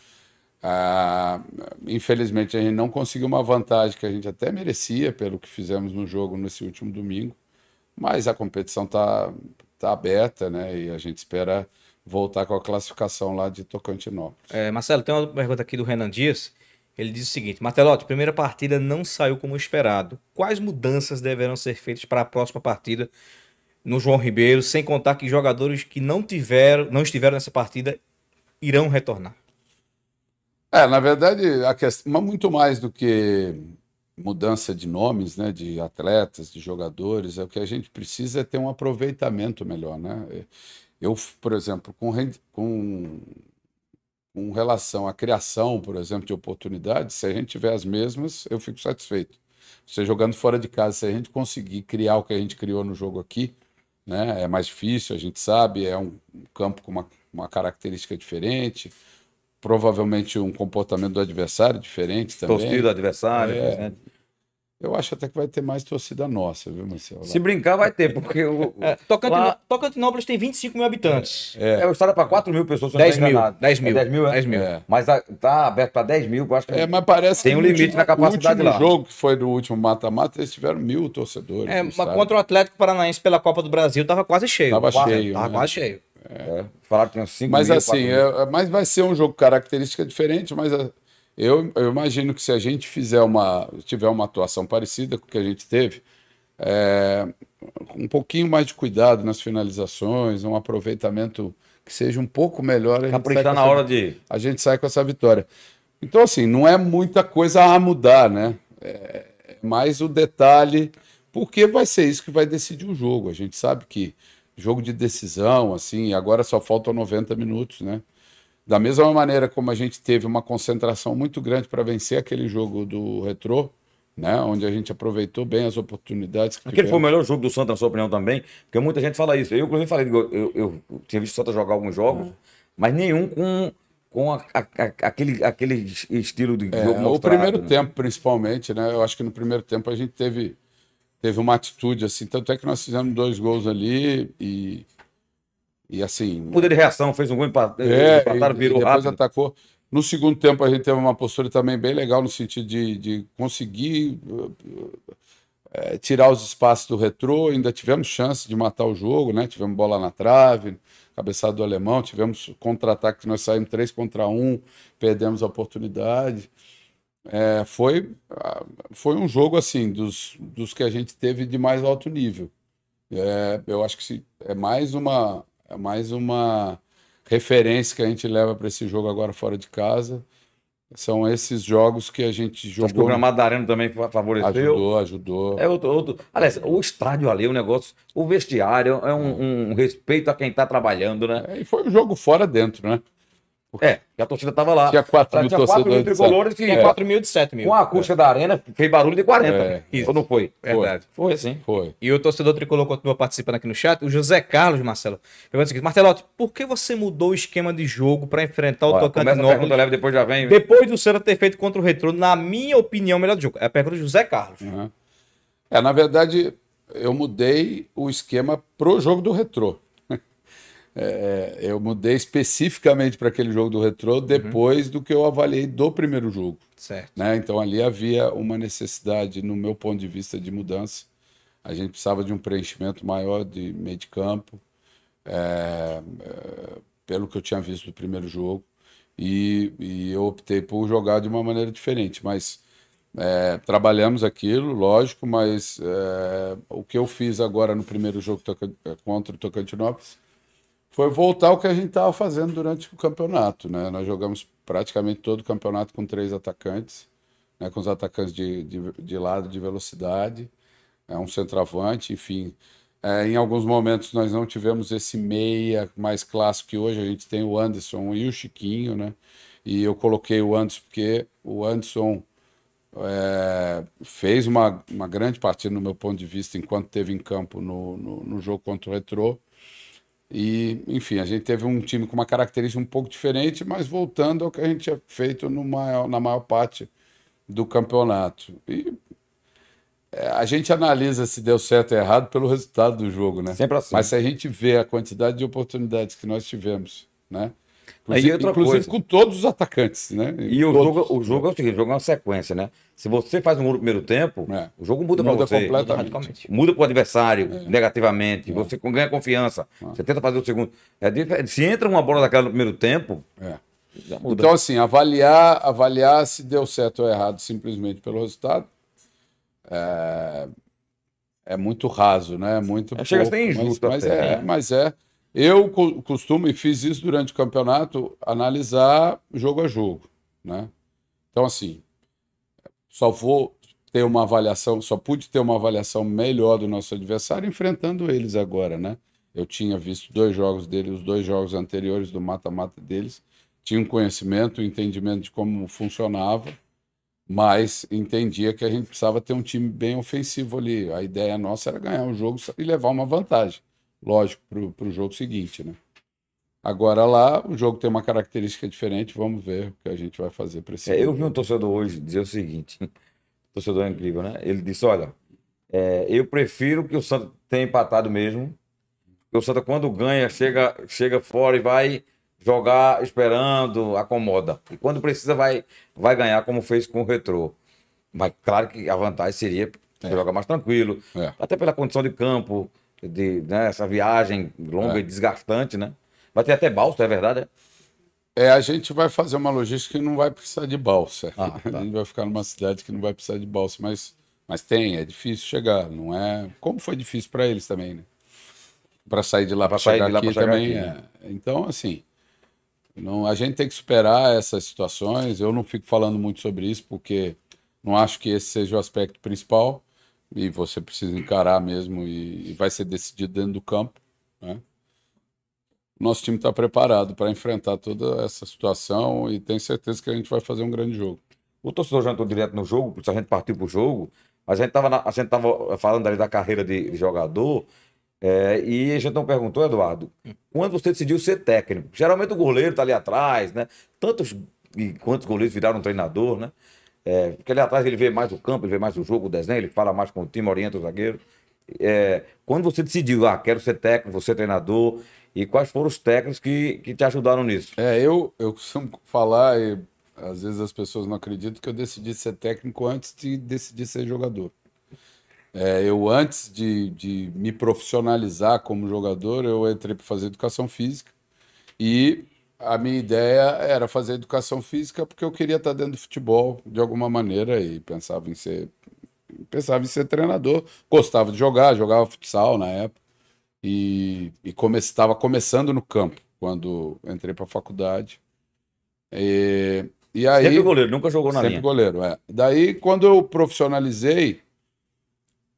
Ah, infelizmente a gente não conseguiu uma vantagem que a gente até merecia pelo que fizemos no jogo nesse último domingo, mas a competição está tá aberta, né? E a gente espera voltar com a classificação lá de Tocantinópolis. É, Marcelo, tem uma pergunta aqui do Renan Dias. Ele diz o seguinte: Martelotti, primeira partida não saiu como esperado. Quais mudanças deverão ser feitas para a próxima partida no João Ribeiro, sem contar que jogadores que não tiveram, não estiveram nessa partida irão retornar. É, na verdade, a questão, mas muito mais do que mudança de nomes, né, de atletas, de jogadores, é o que a gente precisa é ter um aproveitamento melhor, né? Eu, por exemplo, com, com, com relação à criação, por exemplo, de oportunidades, se a gente tiver as mesmas, eu fico satisfeito. Você jogando fora de casa, se a gente conseguir criar o que a gente criou no jogo aqui, né? É mais difícil, a gente sabe, é um, campo com uma, uma característica diferente, provavelmente um comportamento do adversário diferente também. Torcida do adversário, é, eu acho até que vai ter mais torcida nossa, viu, Marcelo? Se brincar, vai ter, porque o. [LAUGHS] É. Lá... Tocantinópolis tem 25 mil habitantes. É. é o estado é para 4 mil pessoas. 10 mil, 10 mil. É 10 mil, é? 10 mil. É. Mas tá, tá aberto para 10 mil, eu acho que. É, mas parece tem um limite último, na capacidade lá. O jogo que foi do último mata-mata, eles tiveram mil torcedores. É, mas contra o Atlético Paranaense pela Copa do Brasil, tava quase cheio. Tava quase, cheio. Tava né? quase cheio. É. É. Falaram que tinha 5 mil. Mas assim, é, mas vai ser um jogo característica diferente, mas. A eu, eu, imagino que se a gente fizer uma, tiver uma atuação parecida com o que a gente teve, é, um pouquinho mais de cuidado nas finalizações, um aproveitamento que seja um pouco melhor. A gente tá na hora de. A gente sai com essa vitória. Então, assim, não é muita coisa a mudar, né? É, é, mais o detalhe, porque vai ser isso que vai decidir o jogo. A gente sabe que jogo de decisão, assim, agora só faltam 90 minutos, né? Da mesma maneira como a gente teve uma concentração muito grande para vencer aquele jogo do Retrô, né, onde a gente aproveitou bem as oportunidades que Aquele tiveram. foi o melhor jogo do Santa, na sua opinião também, porque muita gente fala isso. Eu, inclusive, falei, eu, eu, eu, tinha visto o Santa jogar alguns jogos, é. mas nenhum com, com a, a, a, aquele, aquele estilo de é, jogo mostrado. O primeiro né? tempo, principalmente, né? Eu acho que no primeiro tempo a gente teve, teve uma atitude assim, tanto é que nós fizemos dois gols ali e e assim. Poder de reação, fez um gol, empatado, é, eh, empataram, virou e depois rápido. atacou. No segundo tempo, a gente teve uma postura também bem legal no sentido de, de conseguir é, tirar os espaços do retrô. Ainda tivemos chance de matar o jogo, né? Tivemos bola na trave, cabeçada do alemão, tivemos contra-ataque, nós saímos três contra um perdemos a oportunidade. É, foi, foi um jogo assim, dos, dos que a gente teve de mais alto nível. É, eu acho que se, é mais uma, é mais uma referência que a gente leva para esse jogo agora fora de casa. São esses jogos que a gente jogou. Mas o programa da Arena também favoreceu. Ajudou, ajudou. É outro, outro. Aliás, o estádio ali, o é negócio, o vestiário, é um, um respeito a quem está trabalhando, né? É, e foi um jogo fora dentro, né? É, a torcida tava lá. Tinha 4 mil tinha 4 mil tricolores que. 4 é. mil de 7 mil. Com a custa é. da arena, fez barulho de 40. É. Né? Isso. Ou não foi? Verdade. Foi, sim. Foi. E o torcedor tricolor continua participando aqui no chat. O José Carlos, Marcelo, pergunta o seguinte: Martelotti, por que você mudou o esquema de jogo para enfrentar o Olha, Tocantins Novo? Leve, depois já vem. Depois do Senna ter feito contra o Retrô, na minha opinião, melhor do jogo. É a pergunta do José Carlos. Uhum. É, na verdade, eu mudei o esquema pro jogo do Retrô. É, é, eu mudei especificamente para aquele jogo do retrô uhum. depois uhum. do que eu avaliei do primeiro jogo. Certo. Né? Então ali havia uma necessidade, no meu ponto de vista, de mudança. A gente precisava de um preenchimento maior de meio de campo, é, é, pelo que eu tinha visto do primeiro jogo. E, e, eu optei por jogar de uma maneira diferente. Mas é, trabalhamos aquilo, lógico, mas é, o que eu fiz agora no primeiro jogo é, contra o Tocantinópolis foi voltar ao que a gente estava fazendo durante o campeonato. Né? Nós jogamos praticamente todo o campeonato com três atacantes, né? com os atacantes de, de, de lado, de velocidade, é, um centroavante, enfim. É, em alguns momentos nós não tivemos esse meia mais clássico que hoje a gente tem o Anderson e o Chiquinho, né? E eu coloquei o Anderson porque o Anderson é, fez uma, uma grande partida, no meu ponto de vista, enquanto teve em campo no, no, no jogo contra o Retrô e, enfim, a gente teve um time com uma característica um pouco diferente, mas voltando ao que a gente tinha feito no maior, na maior parte do campeonato. E é, a gente analisa se deu certo ou errado pelo resultado do jogo, né? Sempre assim. Mas se a gente vê a quantidade de oportunidades que nós tivemos, né? Inclusive, inclusive coisa, com todos os atacantes, né? E, o, jogo, o jogo é o seguinte, o jogo é uma sequência, né? Se você faz um gol no primeiro tempo, é. o jogo muda, muda para você. Completamente. Muda para o adversário é. negativamente, é. você ganha confiança. É. Você tenta fazer o segundo. É se entra uma bola daquela no primeiro tempo, é. Então, assim, avaliar, avaliar se deu certo ou errado simplesmente pelo resultado é, muito raso, né? Muito pouco, chega a ser injusto. Mas, mas é, né? mas é. Eu costumo, e fiz isso durante o campeonato, analisar jogo a jogo. Né? Então, assim, só vou ter uma avaliação, só pude ter uma avaliação melhor do nosso adversário enfrentando eles agora, né? Eu tinha visto dois jogos dele, os dois jogos anteriores do mata-mata deles, tinha um conhecimento, um entendimento de como funcionava, mas entendia que a gente precisava ter um time bem ofensivo ali. A ideia nossa era ganhar o um jogo e levar uma vantagem lógico, para o jogo seguinte, né? Agora lá, o jogo tem uma característica diferente, vamos ver o que a gente vai fazer para esse. É, eu vi um torcedor hoje dizer o seguinte: [LAUGHS] torcedor é incrível, né? Ele disse: olha, é, eu prefiro que o Santa tenha empatado mesmo. Porque o Santa, quando ganha, chega, chega fora e vai jogar esperando, acomoda. E quando precisa, vai, vai ganhar, como fez com o Retrô. Mas claro que a vantagem seria é. jogar mais tranquilo, é. até pela condição de campo de né, essa viagem longa é. e desgastante, né? Vai ter até balsa, é verdade? É? é? a gente vai fazer uma logística que não vai precisar de balsa. Ah, [LAUGHS] tá. A gente vai ficar numa cidade que não vai precisar de balsa, mas, mas tem, é difícil chegar, não é? Como foi difícil para eles também, né? Para sair de lá para chegar de aqui também. Aqui, né? é. Então, assim, não, a gente tem que superar essas situações. Eu não fico falando muito sobre isso porque não acho que esse seja o aspecto principal e você precisa encarar mesmo e, e vai ser decidido dentro do campo. Né? Nosso time está preparado para enfrentar toda essa situação e tenho certeza que a gente vai fazer um grande jogo. O torcedor já entrou direto no jogo, porque a gente partiu para o jogo. A gente estava falando ali da carreira de, de jogador é, e a gente não perguntou, Eduardo, quando você decidiu ser técnico? Geralmente o goleiro está ali atrás, né? Tantos e quantos goleiros viraram treinador, né? É, porque ali atrás ele vê mais o campo, ele vê mais o jogo, o desenho, ele fala mais com o time, orienta o zagueiro. É, quando você decidiu, ah, quero ser técnico, você treinador, e quais foram os técnicos que, que te ajudaram nisso? É, eu, eu costumo falar, e às vezes as pessoas não acreditam, que eu decidi ser técnico antes de decidir ser jogador. É, eu, antes de, de me profissionalizar como jogador, eu entrei para fazer educação física e a minha ideia era fazer educação física porque eu queria estar dentro do futebol de alguma maneira e pensava em ser pensava em ser treinador, gostava de jogar, jogava futsal na época e, e come, estava começando no campo quando entrei para a faculdade. E, e aí sempre goleiro, nunca jogou na sempre linha. Sempre goleiro, é. Daí quando eu profissionalizei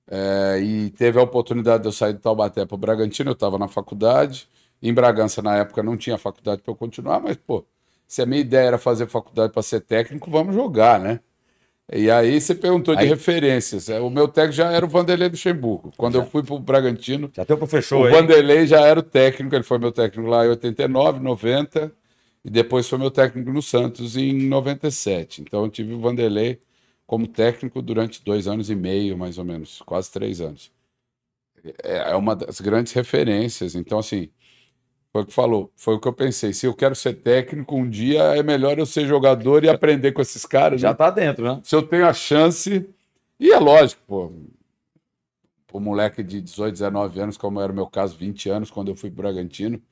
é, e teve a oportunidade de eu sair do Taubaté para o Bragantino, eu estava na faculdade em Bragança, na época, não tinha faculdade para eu continuar, mas, pô, se a minha ideia era fazer faculdade para ser técnico, vamos jogar, né? E aí você perguntou aí... de referências. É, o meu técnico já era o Vanderlei do Xemburgo. Quando já. eu fui para o Bragantino. Já até o professor. O aí. Vanderlei já era o técnico, ele foi meu técnico lá em 89, 90. E depois foi meu técnico no Santos em 97. Então eu tive o Vanderlei como técnico durante dois anos e meio, mais ou menos, quase três anos. É, é uma das grandes referências. Então, assim, foi o que falou, foi o que eu pensei. Se eu quero ser técnico, um dia é melhor eu ser jogador e aprender com esses caras. Já né? tá dentro, né? Se eu tenho a chance. E é lógico, pô. O moleque de 18, 19 anos, como era o meu caso, 20 anos, quando eu fui pro Bragantino,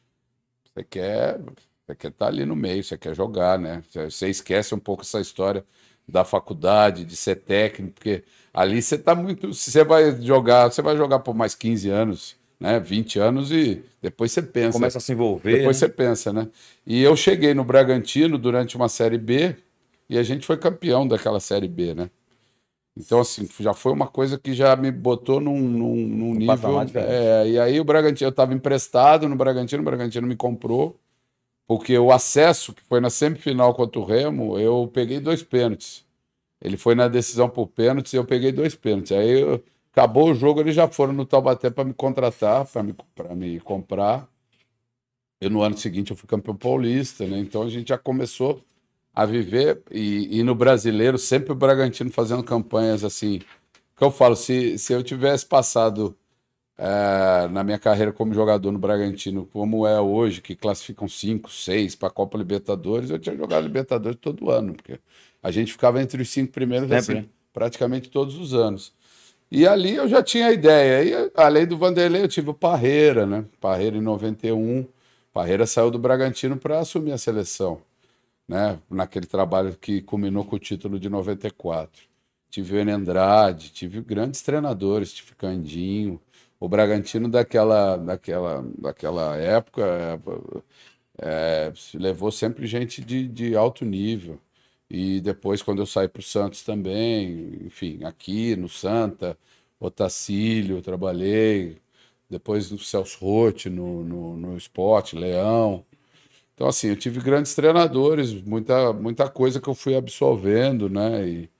você quer. Você quer estar tá ali no meio, você quer jogar, né? Você esquece um pouco essa história da faculdade, de ser técnico, porque ali você tá muito. Se você vai jogar, você vai jogar por mais 15 anos né? 20 anos e depois você pensa. Começa a se envolver. Depois né? você pensa, né? E eu cheguei no Bragantino durante uma Série B e a gente foi campeão daquela Série B, né? Então, assim, já foi uma coisa que já me botou num, num, num nível. É, e aí o Bragantino, eu estava emprestado no Bragantino, o Bragantino me comprou, porque o acesso, que foi na semifinal contra o Remo, eu peguei dois pênaltis. Ele foi na decisão por pênaltis e eu peguei dois pênaltis. Aí eu, Acabou o jogo, eles já foram no Taubaté para me contratar, para me, me comprar. Eu no ano seguinte eu fui campeão paulista, né? Então a gente já começou a viver e, e no brasileiro, sempre o Bragantino fazendo campanhas assim. Que eu falo, se, se eu tivesse passado é, na minha carreira como jogador no Bragantino, como é hoje, que classificam cinco, seis para a Copa Libertadores, eu tinha jogado Libertadores todo ano, porque a gente ficava entre os cinco primeiros né, assim, praticamente todos os anos. E ali eu já tinha a ideia. E além do Vanderlei, eu tive o Parreira, né? Parreira em 91. Parreira saiu do Bragantino para assumir a seleção, né? Naquele trabalho que culminou com o título de 94. Tive o Enendrade, tive grandes treinadores, tive Candinho. O Bragantino daquela, daquela, daquela época é, é, levou sempre gente de, de alto nível. E depois, quando eu saí para o Santos também, enfim, aqui no Santa, Otacílio, trabalhei. Depois no Celso Rotti, no, no, no Esporte, Leão. Então, assim, eu tive grandes treinadores, muita, muita coisa que eu fui absorvendo, né? E,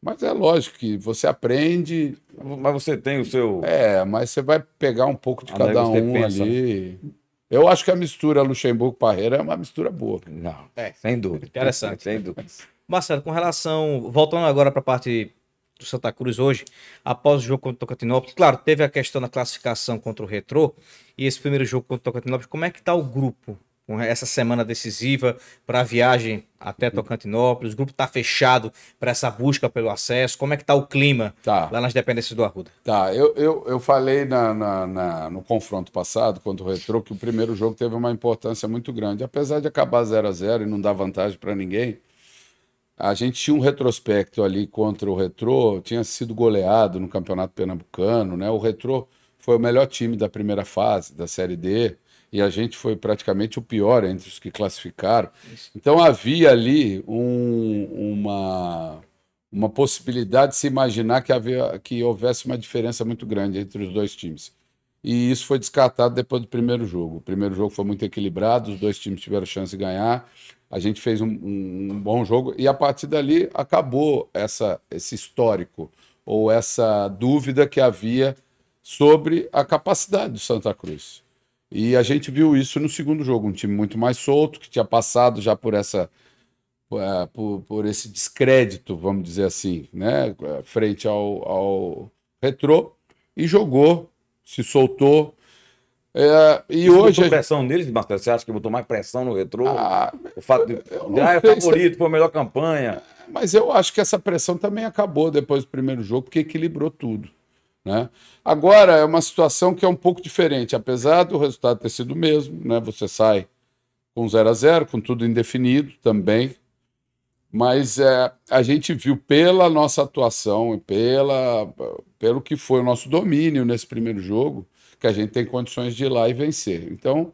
mas é lógico que você aprende. Mas você tem o seu. É, mas você vai pegar um pouco de a cada um pensa. ali. Né? Eu acho que a mistura Luxemburgo-Parreira é uma mistura boa. Não, é, sem dúvida. Interessante. Sem dúvida. Marcelo, com relação. Voltando agora para a parte do Santa Cruz hoje, após o jogo contra o Tocantinópolis, claro, teve a questão da classificação contra o Retro e esse primeiro jogo contra o Tocantinópolis, como é que está o grupo essa semana decisiva para a viagem até Tocantinópolis? O grupo está fechado para essa busca pelo acesso? Como é que está o clima tá. lá nas dependências do Arruda? Tá, eu, eu, eu falei na, na, na, no confronto passado contra o Retro que o primeiro jogo teve uma importância muito grande, apesar de acabar 0 a 0 e não dar vantagem para ninguém, a gente tinha um retrospecto ali contra o Retrô, tinha sido goleado no Campeonato Pernambucano, né? O Retrô foi o melhor time da primeira fase da Série D e a gente foi praticamente o pior entre os que classificaram. Então havia ali um, uma uma possibilidade de se imaginar que, havia, que houvesse uma diferença muito grande entre os dois times. E isso foi descartado depois do primeiro jogo. O primeiro jogo foi muito equilibrado, os dois times tiveram chance de ganhar a gente fez um, um, bom jogo e a partir dali acabou essa, esse histórico ou essa dúvida que havia sobre a capacidade do Santa Cruz. E a gente viu isso no segundo jogo, um time muito mais solto, que tinha passado já por essa eh, por, por esse descrédito, vamos dizer assim, né, eh, frente ao, ao retrô, e jogou, se soltou, é, e Você hoje. Botou pressão neles, Marcelo? Você acha que botou mais pressão no retrô? Ah, o fato de. Ah, é, é favorito, foi a melhor campanha. Mas eu acho que essa pressão também acabou depois do primeiro jogo, porque equilibrou tudo. Né? Agora é uma situação que é um pouco diferente, apesar do resultado ter sido o mesmo, né? você sai com 0 a 0 com tudo indefinido também, mas é, a gente viu pela nossa atuação e pela, pelo que foi o nosso domínio nesse primeiro jogo, que a gente tem condições de ir lá e vencer. Então,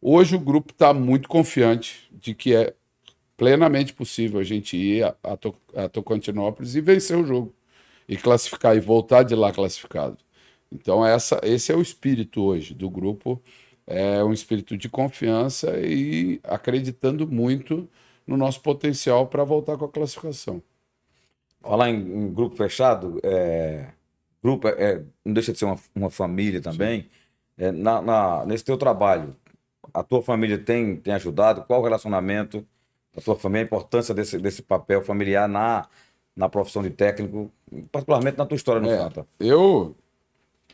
hoje o grupo está muito confiante de que é plenamente possível a gente ir a, a, Tocantinópolis e vencer o jogo e classificar e voltar de lá classificado. Então essa, esse é o espírito hoje do grupo, é um espírito de confiança e acreditando muito no nosso potencial para voltar com a classificação. Falar em, em grupo fechado, é grupo, é, não deixa de ser uma, uma família também. É, na, na, nesse teu trabalho, a tua família tem, tem ajudado? Qual o relacionamento da tua família, a importância desse, desse papel familiar na, na profissão de técnico, particularmente na tua história no é, Santa? Eu,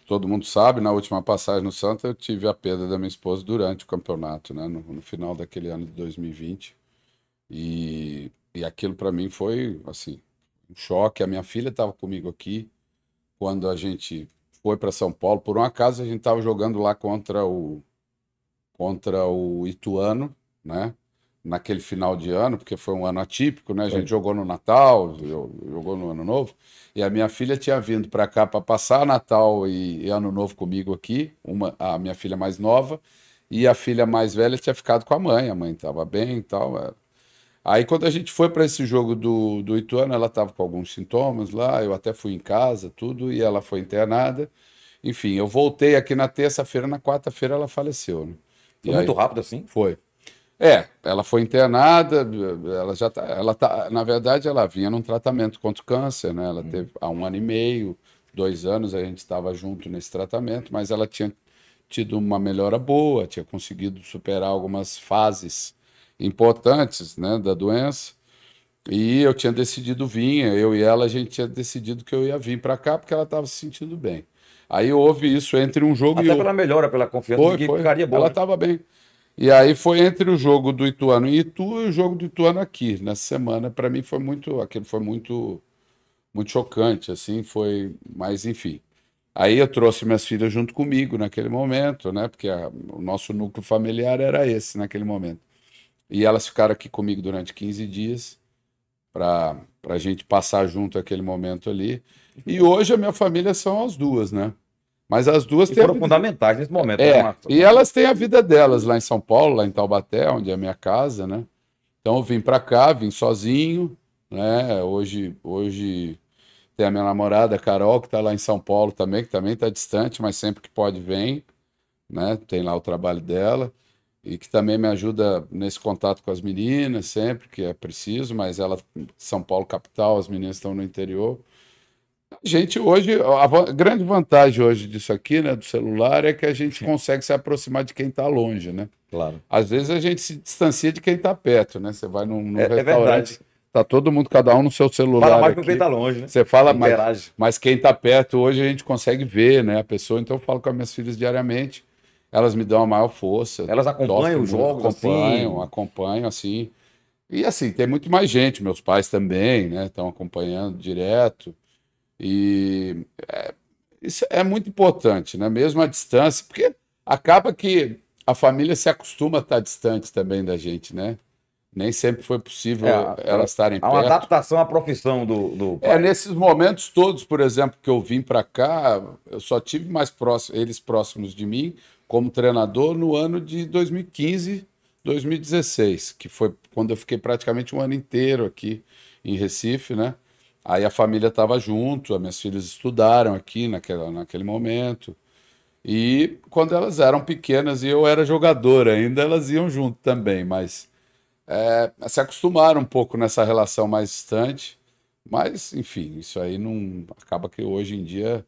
todo mundo sabe, na última passagem no Santa, eu tive a perda da minha esposa durante o campeonato, né? no, no final daquele ano de 2020. E, e aquilo para mim foi, assim, um choque. A minha filha estava comigo aqui, quando a gente foi para São Paulo, por um acaso a gente estava jogando lá contra o contra o Ituano, né? Naquele final de ano, porque foi um ano atípico, né? A gente é. jogou no Natal, jogou no Ano Novo, e a minha filha tinha vindo para cá para passar Natal e, e Ano Novo comigo aqui, uma a minha filha mais nova, e a filha mais velha tinha ficado com a mãe, a mãe estava bem e tal. É, Aí quando a gente foi para esse jogo do, do Ituano, ela estava com alguns sintomas lá, eu até fui em casa, tudo, e ela foi internada. Enfim, eu voltei aqui na terça-feira, na quarta-feira ela faleceu. Né? Foi muito rápido assim? Foi. É, ela foi internada, ela já tá, ela tá, na verdade ela vinha num tratamento contra o câncer, né? Ela hum. teve há um ano e meio, dois anos a gente estava junto nesse tratamento, mas ela tinha tido uma melhora boa, tinha conseguido superar algumas fases importantes né, da doença. E eu tinha decidido vir, eu e ela, a gente tinha decidido que eu ia vir para cá porque ela estava se sentindo bem. Aí houve isso entre um jogo Até e outro. Até pela melhora, pela confiança, foi, foi. ficaria boa. Ela estava né? bem. E aí foi entre o jogo do Ituano em Itu e o jogo do Ituano aqui, nessa semana. Para mim foi muito, aquilo foi muito, muito chocante, assim, foi, mas enfim. Aí eu trouxe minhas filhas junto comigo naquele momento, né? Porque a, o nosso núcleo familiar era esse naquele momento. E elas ficaram aqui comigo durante 15 dias para a gente passar junto aquele momento ali. E hoje a minha família são as duas, né? Mas as duas e têm. Foram fundamentais nesse momento. Né, é, né, e elas têm a vida delas lá em São Paulo, lá em Taubaté, onde é a minha casa, né? Então eu vim para cá, vim sozinho, né? Hoje, hoje tem a minha namorada, Carol, que está lá em São Paulo também, que também está distante, mas sempre que pode vem, né? Tem lá o trabalho dela e que também me ajuda nesse contato com as meninas sempre que é preciso, mas ela São Paulo capital, as meninas estão no interior. A gente hoje a grande vantagem hoje disso aqui, né, do celular é que a gente consegue se aproximar de quem está longe, né? Claro. Às vezes a gente se distancia de quem está perto, né? Você vai num, num é, é restaurante é Tá todo mundo, cada um no seu celular. Fala mais aqui. quem tá longe, né? Você fala mais. Mas quem tá perto hoje a gente consegue ver, né? A pessoa. Então eu falo com as minhas filhas diariamente elas me dão a maior força. Elas acompanham os jogos, assim? acompanham, assim? acompanham, assim. E assim, tem muito mais gente, meus pais também, né? Estão acompanhando direto. E é, isso é muito importante, né? Mesmo a distância, porque acaba que a família se acostuma a estar distante também da gente, né? Nem sempre foi possível é, elas estarem é perto. Há uma adaptação à profissão do, do É, nesses momentos todos, por exemplo, que eu vim para cá, eu só tive mais próximo, eles próximos de mim como treinador no ano de 2015, 2016, que foi quando eu fiquei praticamente um ano inteiro aqui em Recife, né? Aí a família estava junto, as minhas filhas estudaram aqui naquela, naquele momento. E quando elas eram pequenas e eu era jogador ainda, elas iam junto também, mas é, se acostumaram um pouco nessa relação mais distante. Mas, enfim, isso aí não acaba que hoje em dia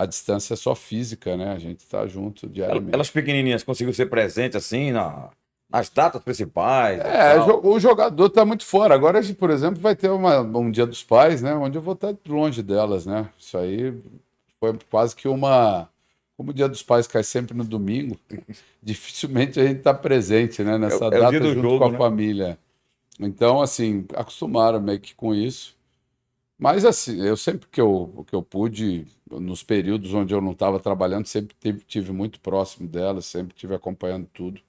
a distância é só física, né? A gente tá junto diariamente. Elas pequenininhas conseguiram ser presente assim na, nas datas principais? É, o jogador tá muito fora. Agora, por exemplo, vai ter uma, um Dia dos Pais, né? Onde eu vou estar longe delas, né? Isso aí foi quase que uma. Como o Dia dos Pais cai sempre no domingo, [LAUGHS] dificilmente a gente tá presente, né? Nessa é, é data junto jogo, com a né? família. Então, assim, acostumaram meio que com isso. Mas assim, eu sempre que eu, que eu pude, nos períodos onde eu não estava trabalhando, sempre tive, tive, muito próximo dela, sempre tive acompanhando tudo.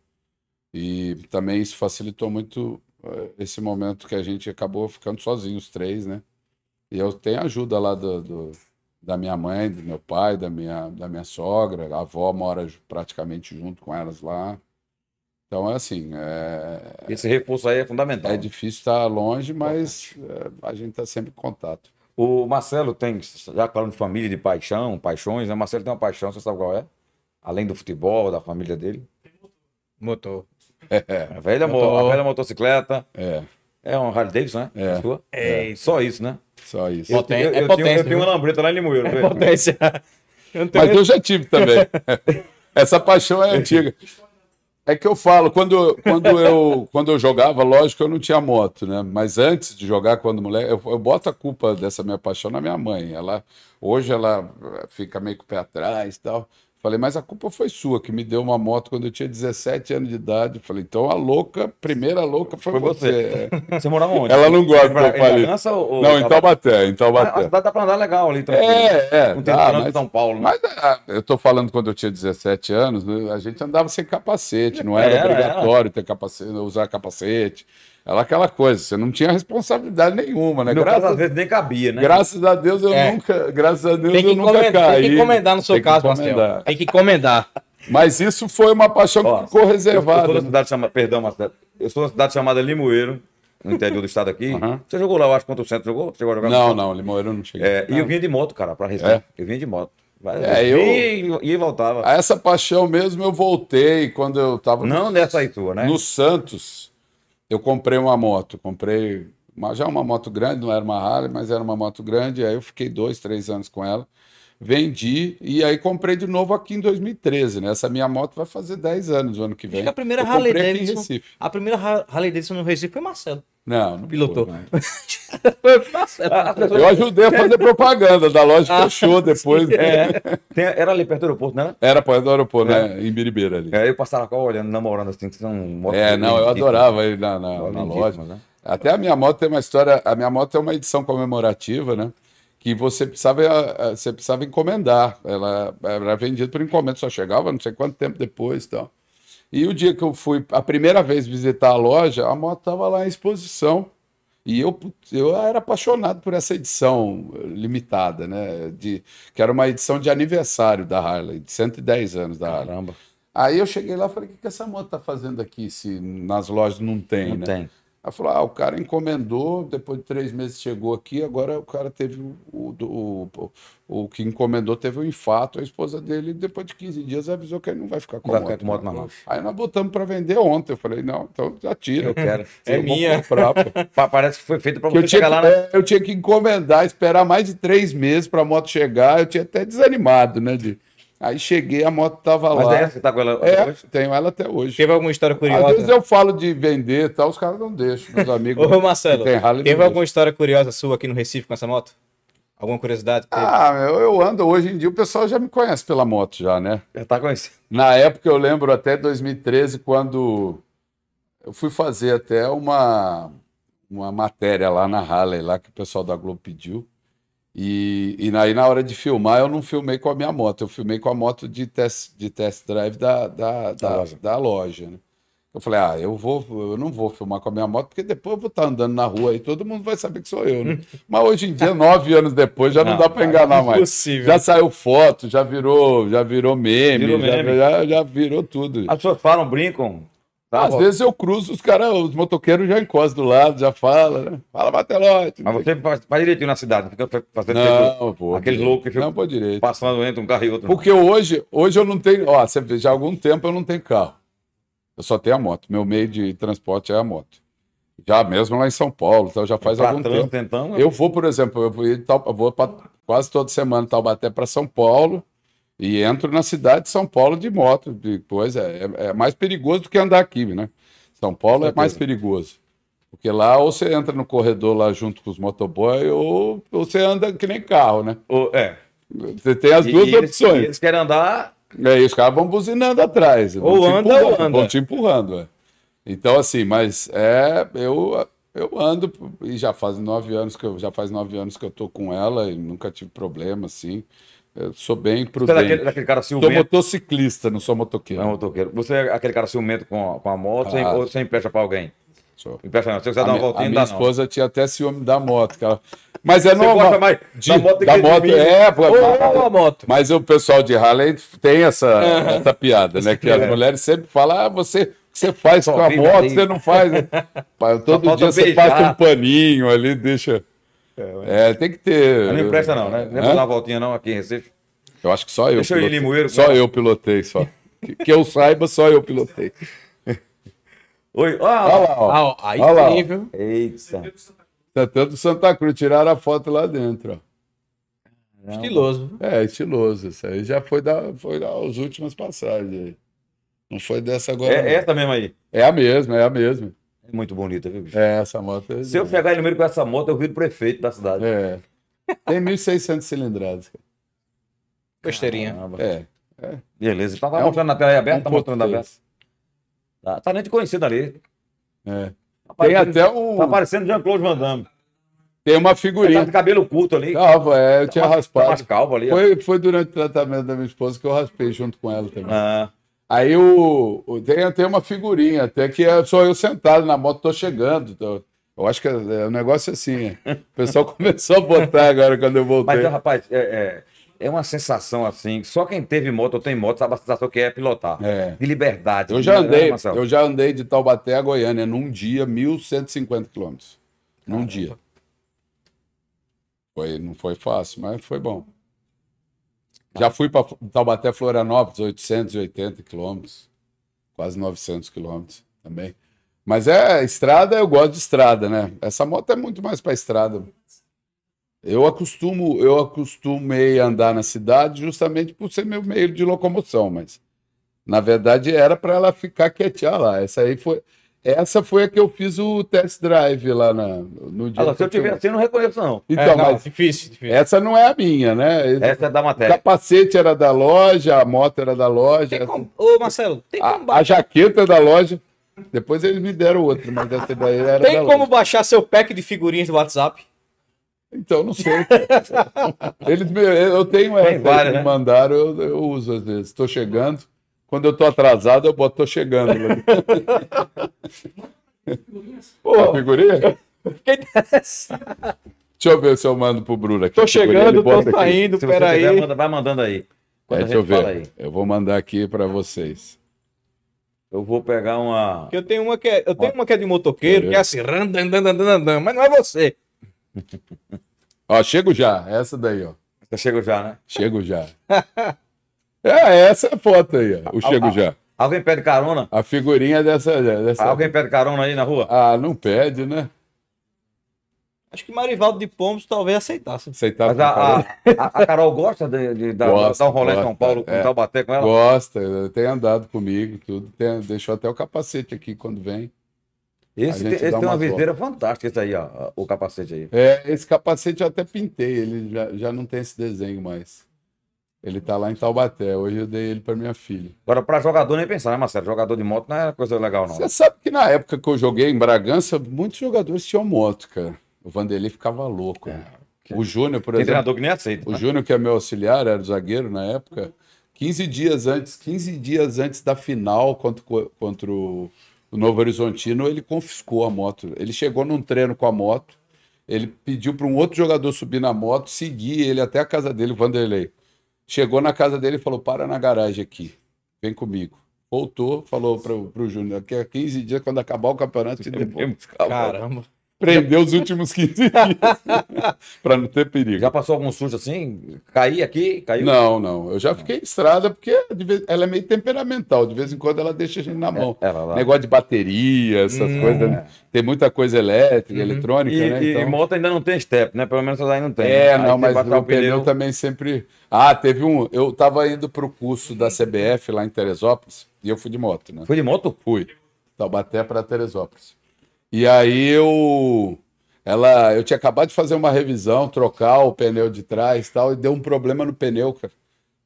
E também isso facilitou muito eh, esse momento que a gente acabou ficando sozinhos os três, né? E eu tenho ajuda lá do, do da minha mãe, do meu pai, da minha, da minha sogra, a avó mora praticamente junto com elas lá. Então, é assim. É... Esse reforço aí é fundamental. É difícil estar longe, mas é, a gente está sempre em contato. O Marcelo tem, já falando de família, de paixão, paixões, né? O Marcelo tem uma paixão, você sabe qual é? Além do futebol, da família dele? Motor. É, a velha, motor. Mo a velha motocicleta. É. É um Harley Davidson, né? É. Sua? É. é. Só isso, né? Só isso. Eu, Poten eu, eu, é potência, tenho, eu tenho uma lambreta lá em Limoeiro. É potência. [LAUGHS] Eu Mas eu já tive também. [LAUGHS] Essa paixão é antiga. É que eu falo, quando, quando, eu, quando eu jogava, lógico, eu não tinha moto, né? Mas antes de jogar, quando mulher, eu, eu boto a culpa dessa minha paixão na minha mãe. Ela, hoje ela fica meio com o pé atrás e tal. Falei, mas a culpa foi sua, que me deu uma moto quando eu tinha 17 anos de idade. Falei, então a louca, primeira louca foi, foi você. você. É. Você morava onde? Ela não gosta pra, eu Não, em Taubaté, em Taubaté. Ah, dá, tá dá pra andar legal ali também. É, é. Não dá, mas, São Paulo. Né? Mas ah, eu tô falando quando eu tinha 17 anos, a gente andava sem capacete, não era, é, obrigatório era. ter capacete, usar capacete. Era é aquela coisa, você não tinha responsabilidade nenhuma, né? No graças caso, às vezes nem cabia, né? Graças a Deus eu é. nunca, graças a Deus tem que eu nunca caí. Tem que encomendar no seu tem caso, Marcelo. Tem que encomendar. [LAUGHS] Mas isso foi uma paixão Ó, que ficou reservada. Eu, eu, né? cidade chamada. Perdão, Marcelo. Eu sou da cidade chamada Limoeiro, no interior do estado aqui. Uhum. [LAUGHS] Você jogou lá, eu acho, contra o centro, jogou? Chegou a jogar não, não, Limoeiro não cheguei. É, não. E eu vinha de moto, cara, pra receber É. Eu vinha de moto. É, eu... E, e voltava. essa paixão mesmo eu voltei quando eu tava... Não nessa aí tua, né? No Santos eu comprei uma moto, comprei uma, já uma moto grande, não era uma Harley, mas era uma moto grande, aí eu fiquei dois, três anos com ela, vendi e aí comprei de novo aqui em 2013, né? Essa minha moto vai fazer 10 anos o ano que vem. Acho que a primeira eu Harley Davidson, a primeira Harley Davidson no Recife foi Marcelo. Não, não pilotou. Foi, [LAUGHS] Eu ajudei a fazer propaganda da loja, ah, fechou depois. Né? É. Tem, era ali perto do aeroporto, não né? era? Era perto do aeroporto, né? é. né? Em Biribeira ali. É, eu passava com olhando, namorando assim, que são motos. É, não, eu adorava ir na, na, na loja. Né? Até a minha moto tem uma história, a minha moto é uma edição comemorativa, né? Que você precisava, eh, você precisava encomendar. Ela era vendida por encomenda, só chegava não sei quanto tempo depois e então. tal. E o dia que eu fui a primeira vez visitar a loja, a moto estava lá em exposição. E eu, eu era apaixonado por essa edição eh, limitada, né? De, que era uma edição de aniversário da Harley, de 110 anos da Harley. Caramba. Aí eu cheguei lá e falei: o que, que essa moto tá fazendo aqui se nas lojas não tem, não né? Tem. Ela falou: ah, o cara encomendou, depois de três meses chegou aqui, agora o cara teve o, o, o, o que encomendou teve um infarto. A esposa dele, depois de 15 dias, avisou que ele não vai ficar com, vai moto, moto na mão. Aí nós botamos para vender ontem. Eu falei: não, então já tira. Eu quero. [LAUGHS] é eu minha. [LAUGHS] Parece que foi feito para você chegar lá. Na... É, eu tinha que encomendar, esperar mais de três meses para a moto chegar. Eu tinha até desanimado, né? De... Aí cheguei, a moto tava Mas lá. Mas é essa que tá com ela é, hoje? tenho ela até hoje. Teve alguma história curiosa? Às vezes eu falo de vender e tal, os caras não deixam, meus [LAUGHS] amigos. Ô, Marcelo, tem Harley, teve alguma história curiosa sua aqui no Recife com essa moto? Alguma curiosidade? Ah, eu, eu ando hoje em dia, o pessoal já me conhece pela moto já, né? Já tá conhecendo. Na época eu lembro até 2013, quando eu fui fazer até uma, uma matéria lá na Harley, lá que o pessoal da Globo pediu. E, e aí, na hora de filmar, eu não filmei com a minha moto, eu filmei com a moto de test, de test drive da, da, da, da loja. Da loja né? Eu falei, ah, eu, vou, eu não vou filmar com a minha moto, porque depois eu vou estar tá andando na rua e todo mundo vai saber que sou eu, né? [LAUGHS] Mas hoje em dia, nove anos depois, já não, não dá para enganar é mais. Já saiu foto, já virou, já virou meme, virou meme. Já, já, já, virou tudo. As pessoas falam, brincam, Tá, Às vezes eu cruzo, os caras, os motoqueiros já encostam do lado, já fala, né? Fala, Matelote. Mas você faz, faz direitinho na cidade, fica fazendo não, pô, aquele louco que fica não, pô, direito. passando entre um carro e outro. Porque hoje, hoje eu não tenho, ó, você já há algum tempo eu não tenho carro. Eu só tenho a moto. Meu meio de transporte é a moto. Já mesmo lá em São Paulo, então já é faz algum tempo. Então, é Eu vou, por exemplo, eu vou, vou quase toda semana Taubaté para São Paulo e entro na cidade de São Paulo de moto, depois É, é mais perigoso do que andar aqui, né? São Paulo é mais perigoso. Porque lá ou você entra no corredor lá junto com os motoboy ou, ou você anda que nem carro, né? Ou, é. Você tem as duas e, opções. Eles, eles, querem andar. É, e os caras vão buzinando atrás. Ou anda ou anda. Vão te empurrando, é. Então, assim, mas é. Eu, eu ando e já faz nove anos que eu já faz nove anos que eu tô com ela e nunca tive problema, assim. Eu sou bem prudente. Você é daquele, daquele cara ciumento? Sou motociclista, não sou motoqueiro. Não é motoqueiro. Você é aquele cara ciumento com a, com a moto ah. ou você empresta para alguém? Sou. Empresta não. Se você quiser a dar uma minha, voltinha, a minha esposa tinha até ciúme da moto. Ela... Mas é você normal. Mais de, da moto, da moto é, pô, ou, moto. Mas o pessoal de Harley tem essa, essa piada, né? Que é. as mulheres sempre falam, ah, você você faz com a moto, você não faz. Né? [LAUGHS] Todo dia você faz passa um paninho ali, deixa. É, é tem que ter. Mas não empresta, não, né? Lembra é Hã? dar uma voltinha, não, aqui em Recife? Eu acho que só eu. Deixa pilotei. eu ir Limoeiro. Só cara. eu pilotei, só. que, que, eu saiba, só eu pilotei. Oi, olha lá, ó. Ah, aí olha tem, viu? Eita. Tá tanto Santa Cruz, tiraram a foto lá dentro, ó. Não. Estiloso. É, estiloso. Isso aí já foi da, foi da, as últimas passagens. Não foi dessa agora. É não. essa mesmo aí? É a mesma, é a mesma. Muito bonita, viu, bicho? É, essa moto. É Se eu pegar no meio com essa moto, eu viro prefeito da cidade. É. Tem 1.600 cilindradas. Besteirinha. É. é. Beleza. Tá, tá é mostrando um, na tela aí aberta? Um tá mostrando aberta. Tá, tá nem te conhecido ali. É. Tá Tem até um. Tá parecendo Jean-Claude Van Damme. Tem uma figurinha. Tá de cabelo curto ali. Calvo, é, eu tá tinha tá raspado. Tá mais calvo ali. Foi, foi durante o tratamento da minha esposa que eu raspei junto com ela também. Ah. Aí o, o, tem até uma figurinha, até que é só eu sentado na moto, tô chegando. Tô, eu acho que é, é, um negócio assim. O pessoal [LAUGHS] começou a botar agora quando eu voltei. Mas, rapaz, é, é, é uma sensação assim. Só quem teve moto ou tem moto sabe a sensação que é pilotar. É. De liberdade. Eu né, já andei, eu já andei de Taubaté a Goiânia num dia, 1.150 quilômetros. Num dia. Foi, não foi fácil, mas foi bom. Já fui para Taubaté, Florianópolis, 880 quilômetros, quase 900 quilômetros também. Mas é estrada, eu gosto de estrada, né? Essa moto é muito mais para estrada. Eu acostumo, eu acostumei a andar na cidade justamente por ser meu meio de locomoção, mas na verdade era para ela ficar quietinha lá. Essa aí foi, essa foi a que eu fiz o test drive lá na, no dia. Ah, se eu tiver assim, eu não reconheço, não. Então, é, não, mas difícil, difícil. Essa não é a minha, né? Essa é da matéria. O capacete era da loja, a moto era da loja. Tem como... Ô, Marcelo, tem como baixar. A, jaqueta jaqueta é da loja. Depois eles me deram outra, mas essa daí era. Tem da como loja. baixar seu pack de figurinhas do WhatsApp? Então, não sei. [LAUGHS] eles me, eu tenho essa, várias, eles me né? mandaram, eu, eu uso às vezes. Estou chegando. Quando eu tô atrasado, eu boto tô chegando. Né? [LAUGHS] Pô, a tá figurinha? Deixa eu ver se eu mando pro Bruno aqui. Tô chegando, tô saindo, tá peraí. manda, vai mandando aí. É, deixa eu ver. Aí. Eu vou mandar aqui para vocês. Eu vou pegar uma. Eu tenho uma que é, eu tenho uma que é de motoqueiro, que é assim, randan, dan, dan, dan, mas não é você. ó, chego já, essa daí, ó. Eu chego já, né? Chego já. [LAUGHS] É, essa é a foto aí, ó. o Chego Já. Alguém pede carona? A figurinha dessa, dessa. Alguém pede carona aí na rua? Ah, não pede, né? Acho que Marivaldo de Pombos talvez aceitasse. Aceitasse. Mas a, a, a Carol gosta de, de, de gosta, dar um rolê em São Paulo, é, em Taubaté com ela? Gosta, tem andado comigo, tudo. Tem, deixou até o capacete aqui quando vem. Esse, tem, esse uma uma viseira fantástica, esse aí, ó, o capacete aí. É, esse capacete eu até pintei, ele já, já não tem esse desenho mais. Ele tá lá em Taubaté. Hoje eu dei ele para minha filha. Agora, para jogador nem pensar, né, Marcelo? Jogador de moto não era é coisa legal, não. Você sabe que na época que eu joguei em Bragança, muitos jogadores tinham moto, cara. O Vanderlei ficava louco. É, que... O Júnior, por Tem exemplo. treinador que nem aceita. O né? Júnior, que é meu auxiliar, era zagueiro na época. 15 dias antes, 15 dias antes da final contra, contra o, o Novo Horizontino, ele confiscou a moto. Ele chegou num treino com a moto. Ele pediu para um outro jogador subir na moto, seguir ele até a casa dele, o Vanderlei. Chegou na casa dele e falou: para na garagem aqui, vem comigo. Voltou, falou para o Júnior: daqui a 15 dias, quando acabar o campeonato, te devolvo. Caramba. Prendeu os últimos 15 dias. [LAUGHS] para não ter perigo. Já passou algum susto assim? Cair aqui? Caiu? Não, não. Eu já fiquei estrada, porque vez... ela é meio temperamental. De vez em quando ela deixa a gente na é, mão. É, Negócio de bateria, essas hum, coisas. Né? É. Tem muita coisa elétrica, uhum. eletrônica, e, né? E, então... e moto ainda não tem step, né? Pelo menos ela ainda não tem. Né? É, né? não, mas o pneu... pneu também sempre. Ah, teve um. Eu estava indo para o curso da CBF lá em Teresópolis e eu fui de moto, né? Fui de moto? Fui. Taubaté para Teresópolis. E aí eu ela eu tinha acabado de fazer uma revisão, trocar o pneu de trás e tal, e deu um problema no pneu, cara.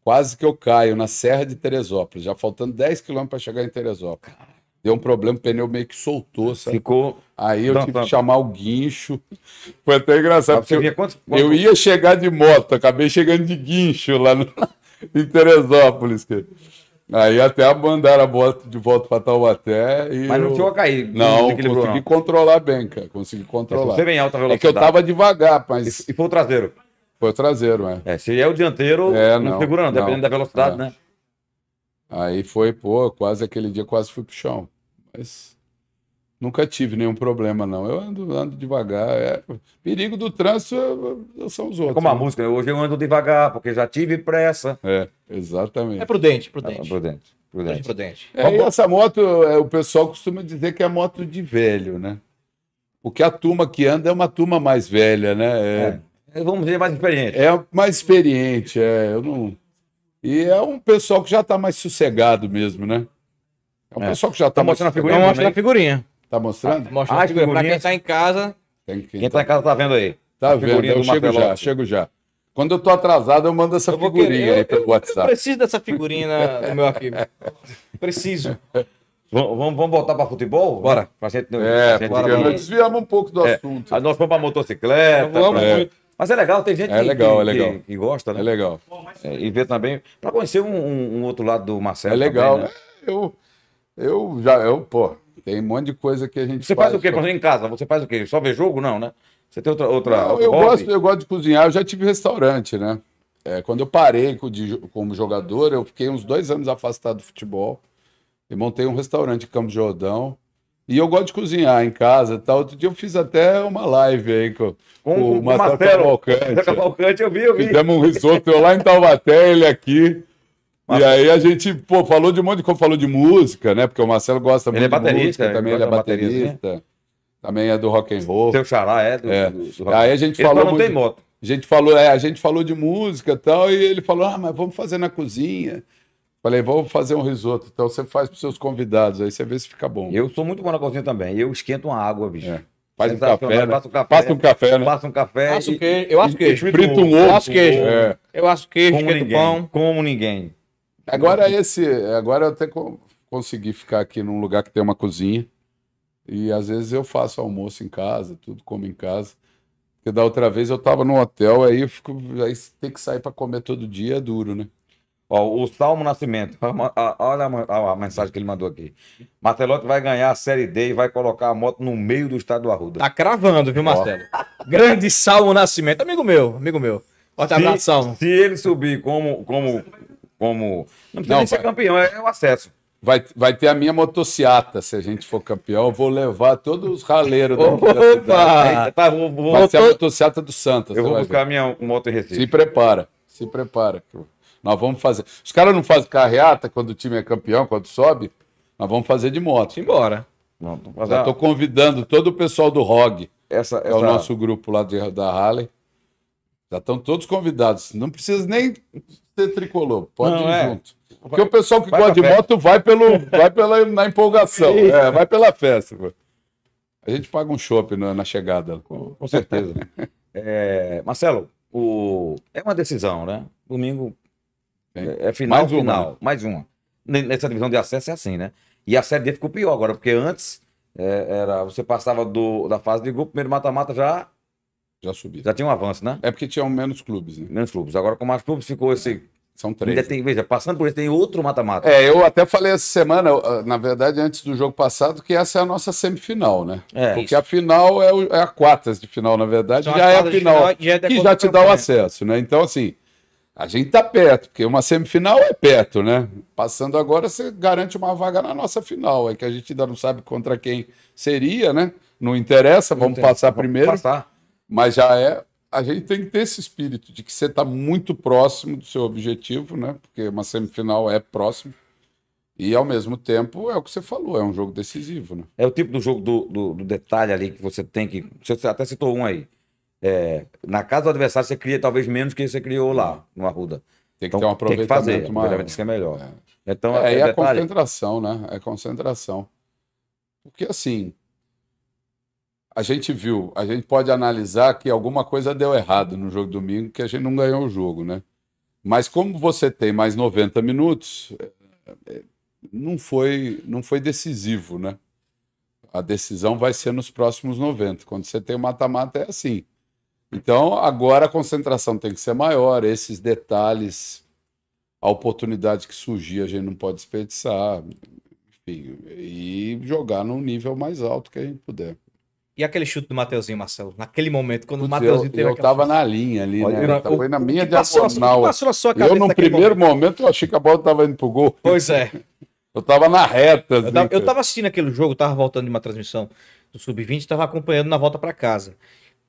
Quase que eu caio na Serra de Teresópolis, já faltando 10 quilômetros para chegar em Teresópolis. Deu um problema, o pneu meio que soltou, sabe? Ficou. Aí eu não, tive não. que chamar o guincho. Foi até engraçado. Você eu, quanto, quanto... eu ia chegar de moto, acabei chegando de guincho lá no, [LAUGHS] em Teresópolis, cara. Aí até mandaram a bota de volta para Taubaté e. Mas não eu... cair. Não, consegui não. controlar bem, cara. Consegui controlar. Você vem alta velocidade. É que eu tava devagar, mas. E, foi o traseiro? Foi o traseiro, é. É, se é o dianteiro, é, não, não segura, não, dependendo da velocidade, é. né? Aí foi, pô, quase aquele dia quase fui pro chão. Mas Nunca tive nenhum problema, não. Eu ando, ando devagar. É... Perigo do trânsito são os é outros. É como a né? música, hoje eu ando devagar, porque já tive pressa. É, exatamente. É prudente, prudente. É, prudente, prudente. prudente. É, essa moto, é, o pessoal costuma dizer que é moto de velho, né? Porque a turma que anda é uma turma mais velha, né? É, vamos dizer, mais experiente. É mais experiente, é. Eu não... E é um pessoal que já está mais sossegado mesmo, né? É um pessoal que já está tá, tá, tá mostrando a figurinha. Tá mostrando a figurinha. Tá mostrando? Tá, ah, ah Pra quem tá em casa. Quem, que quem tá, em tá. casa tá vendo aí. Tá vendo, eu chego já, chego já. Quando eu tô atrasado, eu mando essa eu figurinha querer, aí pelo eu, WhatsApp. Eu preciso dessa figurinha no meu arquivo. [LAUGHS] Preciso. Vamos, vamos voltar para futebol? Bora. Pra gente, é, pra gente... nós desviamos um pouco do é, assunto. Nós vamos para motocicleta. Vamos muito. Mas é legal, tem gente é legal, que, é legal. Que, que, gosta, né? É legal. É, e ver também, para conhecer um, um, outro lado do Marcelo. É legal. Também, né? né? Eu, eu já, eu, pô, tem um monte de coisa que a gente Você faz, faz o quê? Pra... Em casa, você faz o quê? Só vê jogo? Não, né? Você tem outra. outra não, eu, gosto, eu gosto de cozinhar, eu já tive restaurante, né? É, quando eu parei de, como jogador, eu fiquei uns dois anos afastado do futebol e montei um restaurante em Campo de Jordão. E eu gosto de cozinhar em casa tal. Outro dia eu fiz até uma live aí com, com, com o Marcelo Cavalcante. [LAUGHS] Cavalcante, eu vi, eu vi. Fizemos um risoto, eu lá em Taubaté, ele aqui. Mas... E aí a gente, pô, falou de um monte de coisa, falou de música, né? Porque o Marcelo gosta ele é muito é baterista, de música, né? também ele é baterista. Né? Também é do rock and roll. Seu xará é do, é. do, do rock. Aí a gente ele falou não muito, tem moto. A gente falou, é, a gente falou de música e tal, e ele falou: "Ah, mas vamos fazer na cozinha". Falei: "Vamos fazer um risoto". Então você faz para seus convidados, aí você vê se fica bom. Eu sou muito bom na cozinha também. Eu esquento uma água, bicho. É. Faz um café, né? passa um café, passa um café, né? Passa um café. Passa um queijo. Eu acho queijo. Frito um ovo. Eu acho queijo. Eu acho queijo, como ninguém. Pão. Como ninguém. Agora esse, agora eu até consegui ficar aqui num lugar que tem uma cozinha. E às vezes eu faço almoço em casa, tudo como em casa. Porque da outra vez eu tava num hotel, aí eu fico, aí ter que sair para comer todo dia é duro, né? Ó, o Salmo Nascimento, olha a, a mensagem que ele mandou aqui. Martelotti vai ganhar a Série D e vai colocar a moto no meio do estado do Arruda. Tá cravando, viu, Marcelo? Ó. Grande Salmo Nascimento, amigo meu, amigo meu. Forte abraço, Salmo. Se ele subir como, como como. Não precisa não, nem vai... ser campeão, é, é o acesso. Vai, vai ter a minha motociata, se a gente for campeão. Eu vou levar todos os raleiros Opa! Tá, vou, vou, vai ser a motociata do Santos. Eu vou buscar a minha moto em Recife. Se prepara, se prepara. Nós vamos fazer. Os caras não fazem carreata quando o time é campeão, quando sobe. Nós vamos fazer de moto. Embora. Já estou convidando todo o pessoal do ROG, essa, essa... é o nosso grupo lá de, da Harley. Já estão todos convidados. Não precisa nem ser tricolor, pode não, ir é. junto. Porque vai, o pessoal que gosta de festa. moto vai, pelo, vai pela, na empolgação, é, vai pela festa. Pô. A gente paga um shopping na, na chegada. Com, com certeza. [LAUGHS] é, Marcelo, o, é uma decisão, né? Domingo é, é final, mais uma, final. Né? Mais uma. Nessa divisão de acesso é assim, né? E a Série D ficou pior agora, porque antes é, era você passava do, da fase de grupo, primeiro mata-mata já já subiu. Já tinha um avanço, né? É porque tinham menos clubes, né? Menos clubes. Agora, com mais clubes, ficou esse. São três. Ainda tem, né? veja, passando por isso, tem outro mata-mata. É, eu até falei essa semana, ah, na verdade, antes do jogo passado, que essa é a nossa semifinal, né? É, Porque isso. a final é, o, é, a quartas de final, na verdade, então, é já é a final, final que já te dá o acesso, né? Então, assim, a gente tá perto, porque uma semifinal é perto, né? Passando agora, você garante uma vaga na nossa final, é que a gente ainda não sabe contra quem seria, né? Não interessa, vamos interessa, passar vamos primeiro. Passar. Mas já é. A gente tem que ter esse espírito de que você está muito próximo do seu objetivo, né? Porque uma semifinal é próximo. E ao mesmo tempo é o que você falou, é um jogo decisivo, né? É o tipo do jogo do, do, do detalhe ali que você tem que. Você até citou um aí. É, na casa do adversário você cria talvez menos que você criou lá, no Arruda. Tem que então, ter um aproveitamento tem que fazer, maior. que é melhor. É. Então, é, é, é a concentração, né? É concentração. Porque assim, a gente viu, a gente pode analisar que alguma coisa deu errado no jogo domingo, que a gente não ganhou o jogo, né? Mas como você tem mais 90 minutos, é, é, não foi, não foi decisivo, né? A decisão vai ser nos próximos 90. Quando você tem o mata-mata, é assim. Então, agora a concentração tem que ser maior, esses detalhes, a oportunidade que surgir, a gente não pode desperdiçar, enfim, e jogar num nível mais alto que a gente puder. E aquele chute do Mateuzinho, Marcelo? Naquele momento, quando Putz, o Mateuzinho eu, teve Eu tava chute. na linha ali, Olha, né? Eu, foi na minha diagonal. Passou na sua cabeça eu, no primeiro momento. momento, eu achei que a bola tava indo pro gol. Pois é. [LAUGHS] eu tava na reta. eu, tava, assim, eu tava assistindo aquele jogo, tava voltando de uma transmissão do Sub-20, tava acompanhando na volta para casa.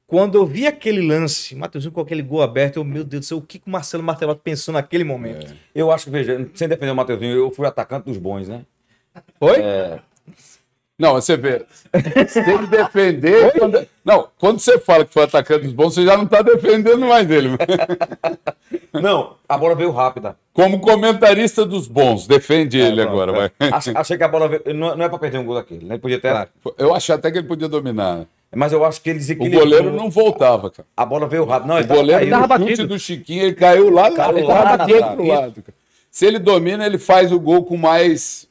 Quando eu vi aquele lance, Matheusinho com aquele gol aberto, eu, meu Deus do céu, o que, que o Marcelo Martelato pensou naquele momento? É. Eu acho que, veja, sem defender o Matheusinho, eu fui atacante dos bons, né? Foi? É, não, você vê. Você tem que defender. Quando... Não, quando você fala que foi atacante dos bons, você já não está defendendo mais dele. [LAUGHS] Não, a bola veio rápida. Como comentarista dos bons, defende é, ele agora. É. Vai. Achei que a bola veio. Não, é para perder um gol daquele, né? Ele podia ter. Ah, eu achei até que ele podia dominar. Né? Mas eu acho que eles equilibrou. O goleiro não voltava, cara. A bola veio rápido. Não, o goleiro caiu, tava chute do Chiquinho, ele caiu lá, caiu lá, ele tava lá, lá, lá, lá, lá, lá, lá, lá, lá, lá, lá, lá,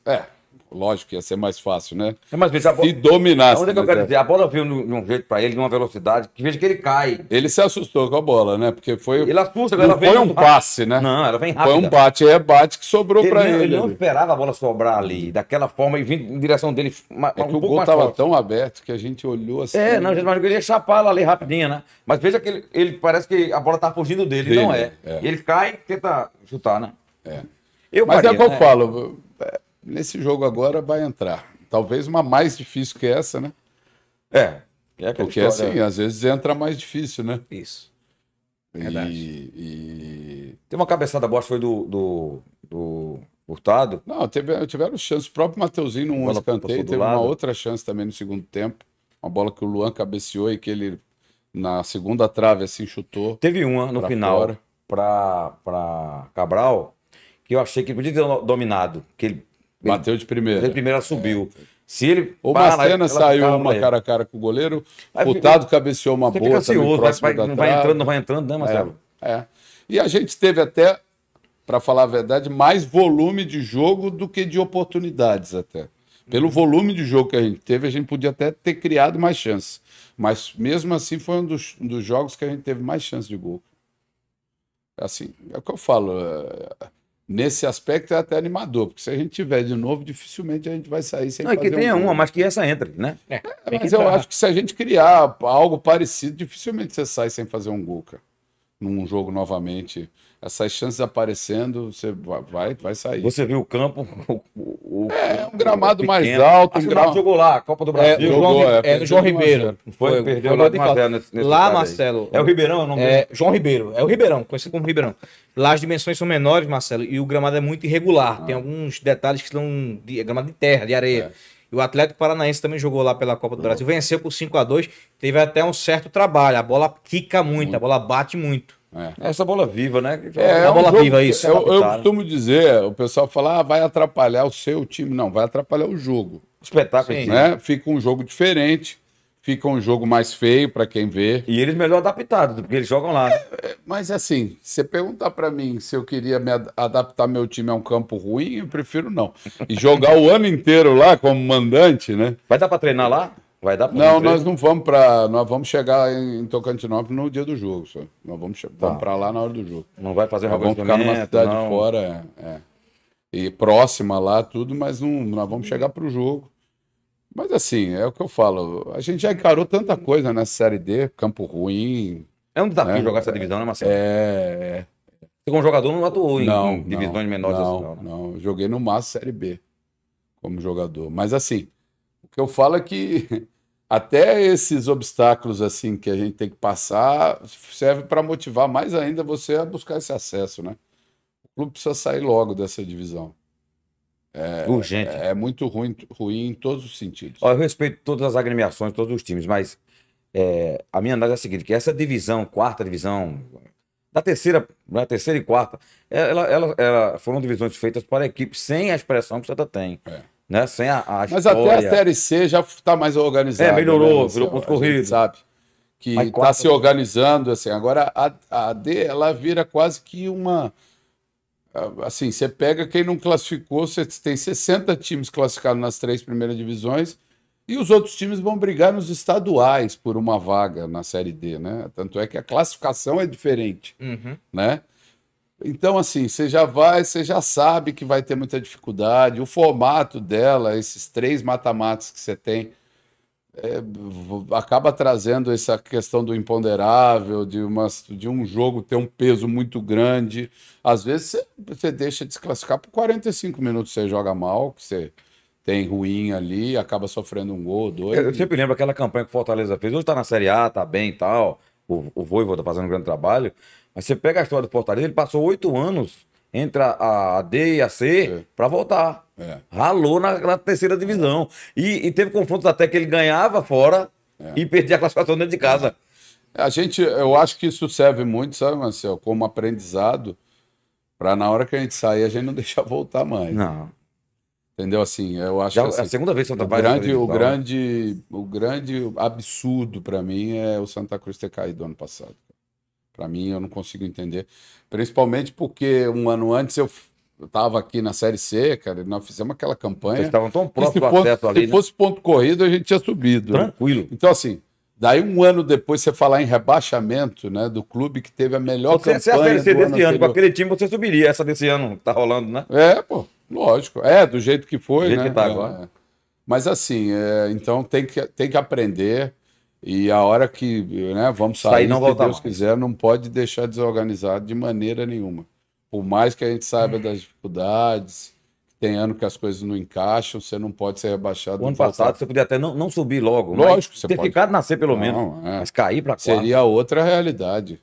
lá, lá, lógico que ia ser mais fácil, né? É, mas veja, dominasse. Onde é que eu né? quero dizer? A bola veio de um jeito para ele, de uma velocidade, que veja que ele cai. Ele se assustou com a bola, né? Porque foi. Ele assusta, ela Foi um passe, né? Não, ela vem rápido Foi um bate, é bate que sobrou para ele. Ele não esperava a bola sobrar ali, daquela forma, e vindo em direção dele. Uma, é um que o gol estava tão aberto que a gente olhou assim. É, não, mas ele ia chapar ela ali rapidinho né? Mas veja que ele, ele parece que a bola tá fugindo dele, dele não é. é. Ele cai tenta chutar, né? É. Eu mas faria, é o que eu né? falo nesse jogo agora vai entrar. Talvez uma mais difícil que essa, né? É. é Porque assim, história... assim, às vezes entra mais difícil, né? Isso. Verdade. E... Tem uma cabeçada bosta, foi do, do, do Hurtado? Não, teve, tiveram chance. O próprio Mateuzinho num escanteio teve lado. uma outra chance também no segundo tempo. Uma bola que o Luan cabeceou e que ele na segunda trave assim chutou. Teve uma no final para para Cabral que eu achei que ele podia ter dominado, que ele Bateu de primeira. De primeira subiu. É, Se ele. O Mastena saiu uma cara a cara com o goleiro, o Tado cabeceou uma boa. Ansioso, vai, vai, não vai entrando, não vai entrando, né, Marcelo? É, é. E a gente teve até, para falar a verdade, mais volume de jogo do que de oportunidades até. Pelo uhum. volume de jogo que a gente teve, a gente podia até ter criado mais chances. Mas mesmo assim foi um dos, dos jogos que a gente teve mais chance de gol. É assim, é o que eu falo. É nesse aspecto é até animador, porque se a gente tiver de novo, dificilmente a gente vai sair sem Não, fazer é que tenha um... uma, mas que essa entre, né? É, é mas eu acho que se a gente criar algo parecido, dificilmente você sai sem fazer um gol, cara, num jogo novamente essas chances aparecendo, você vai, vai sair. Você viu o campo? O, o, é, um gramado mais alto. Ah, um gramado jogou lá, a Copa do é, Brasil. É, jogou, é, é, João Ribeiro. Foi, foi perdeu foi, lá, de nesse, nesse lá Marcelo. É o Ribeirão, o nome é, João Ribeiro. É o Ribeirão, conhecido como Ribeirão. Lá as dimensões são menores, Marcelo, e o gramado é muito irregular. Ah. Tem alguns detalhes que são de, é gramado de terra, de areia. É. E o Atlético Paranaense também jogou lá pela Copa do Brasil. Venceu por 5 a 2 Teve até um certo trabalho. A bola quica muito, muito. a bola bate muito. É. Essa bola viva, né? É, é a bola jogo, viva isso. Eu, eu, né? costumo dizer, o pessoal fala, ah, vai atrapalhar o seu time. Não, vai atrapalhar o jogo. espetáculo. Sim, né? É, fica um jogo diferente, fica um jogo mais feio para quem vê. E eles melhor adaptados, porque eles jogam lá. É, é mas assim, você perguntar para mim se eu queria me adaptar meu time a um campo ruim, eu prefiro não. E jogar o ano inteiro lá como mandante, né? Vai dar para treinar lá? Vai dar Não, nós não vamos para. Nós vamos chegar em Tocantinópolis no dia do jogo, só. Nós vamos, tá. vamos para lá na hora do jogo. Não vai fazer nós vamos ficar numa cidade não. fora, é, é. E próxima lá, tudo, mas não, nós vamos chegar para o jogo. Mas assim, é o que eu falo. A gente já encarou tanta coisa nessa né? Série D, campo ruim. É um desafio né? jogar essa divisão, né, Marcelo? É. é. Você como jogador não atuou em não, divisões não, menores. Não, assim, não, né? não, joguei no máximo Série B como jogador. Mas assim, que eu falo é que [LAUGHS] até esses obstáculos assim que a gente tem que passar serve para motivar mais ainda você a buscar esse acesso, né? O clube precisa sair logo dessa divisão. É, Urgente. É, é muito ruim, ruim em todos os sentidos. Ó, eu respeito todas as agremiações, todos os times, mas é, a minha análise é a seguinte: que essa divisão, quarta divisão, da terceira, da né, terceira e quarta, ela, ela, ela foram divisões feitas para equipes sem a expressão que o Santa tem. É né? Sem a, a Mas até a Série C já está mais organizada. É, melhorou, né? virou ponto corrido. Sabe? Que está se organizando, assim. Agora, a, a D, ela vira quase que uma... Assim, você pega quem não classificou, você tem 60 times classificados nas três primeiras divisões e os outros times vão brigar nos estaduais por uma vaga na Série D, né? Tanto é que a classificação é diferente, uhum. né? Então, assim, você já vai, você já sabe que vai ter muita dificuldade. O formato dela, esses três mata-matas que você tem, é, acaba trazendo essa questão do imponderável, de, uma, de um jogo ter um peso muito grande. Às vezes você, você deixa desclassificar por 45 minutos, você joga mal, que você tem ruim ali, acaba sofrendo um gol, dois. Eu, sempre lembro aquela campanha que o Fortaleza fez. Hoje tá na Série A, tá bem e tal. O, o Voivo tá fazendo um grande trabalho. Mas você pega a história do Fortaleza, ele passou oito anos entre a, a D e a C é. para voltar. É. Ralou na, na, terceira divisão. E, e, teve confrontos até que ele ganhava fora é. e perdia a classificação dentro de casa. É, a gente, eu acho que isso serve muito, sabe, Marcel, como aprendizado para na hora que a gente sair a gente não [LAUGHS] deixar voltar mais. Não. Entendeu? Assim, eu acho Já, que. É assim, a segunda vez que Santa Cruz. Grande, o, grande, o grande absurdo para mim é o Santa Cruz ter caído ano passado. Para mim, eu não consigo entender. Principalmente porque um ano antes eu estava aqui na Série C, cara, e nós fizemos aquela campanha. Vocês estavam tão próximos do acesso ali. Se né? fosse ponto corrido, a gente tinha subido. Né? Tranquilo. Né? Então, assim, daí um ano depois você falar em rebaixamento né, do clube que teve a melhor você, campanha. Se a Série C desse ano, ano com aquele time, você subiria. Essa desse ano está rolando, né? É, pô, lógico. É, do jeito que foi. Do jeito né? que tá agora. É. Mas, assim, é, então tem que, tem que aprender. E a hora que né, vamos sair, sair não se Deus mais. quiser, não pode deixar desorganizado de maneira nenhuma. Por mais que a gente saiba hum. das dificuldades, tem ano que as coisas não encaixam, você não pode ser rebaixado. O ano passado voltar. você podia até não, não subir logo. Lógico, você ter pode. ficado nascer pelo não, menos, é. mas cair para Seria outra realidade.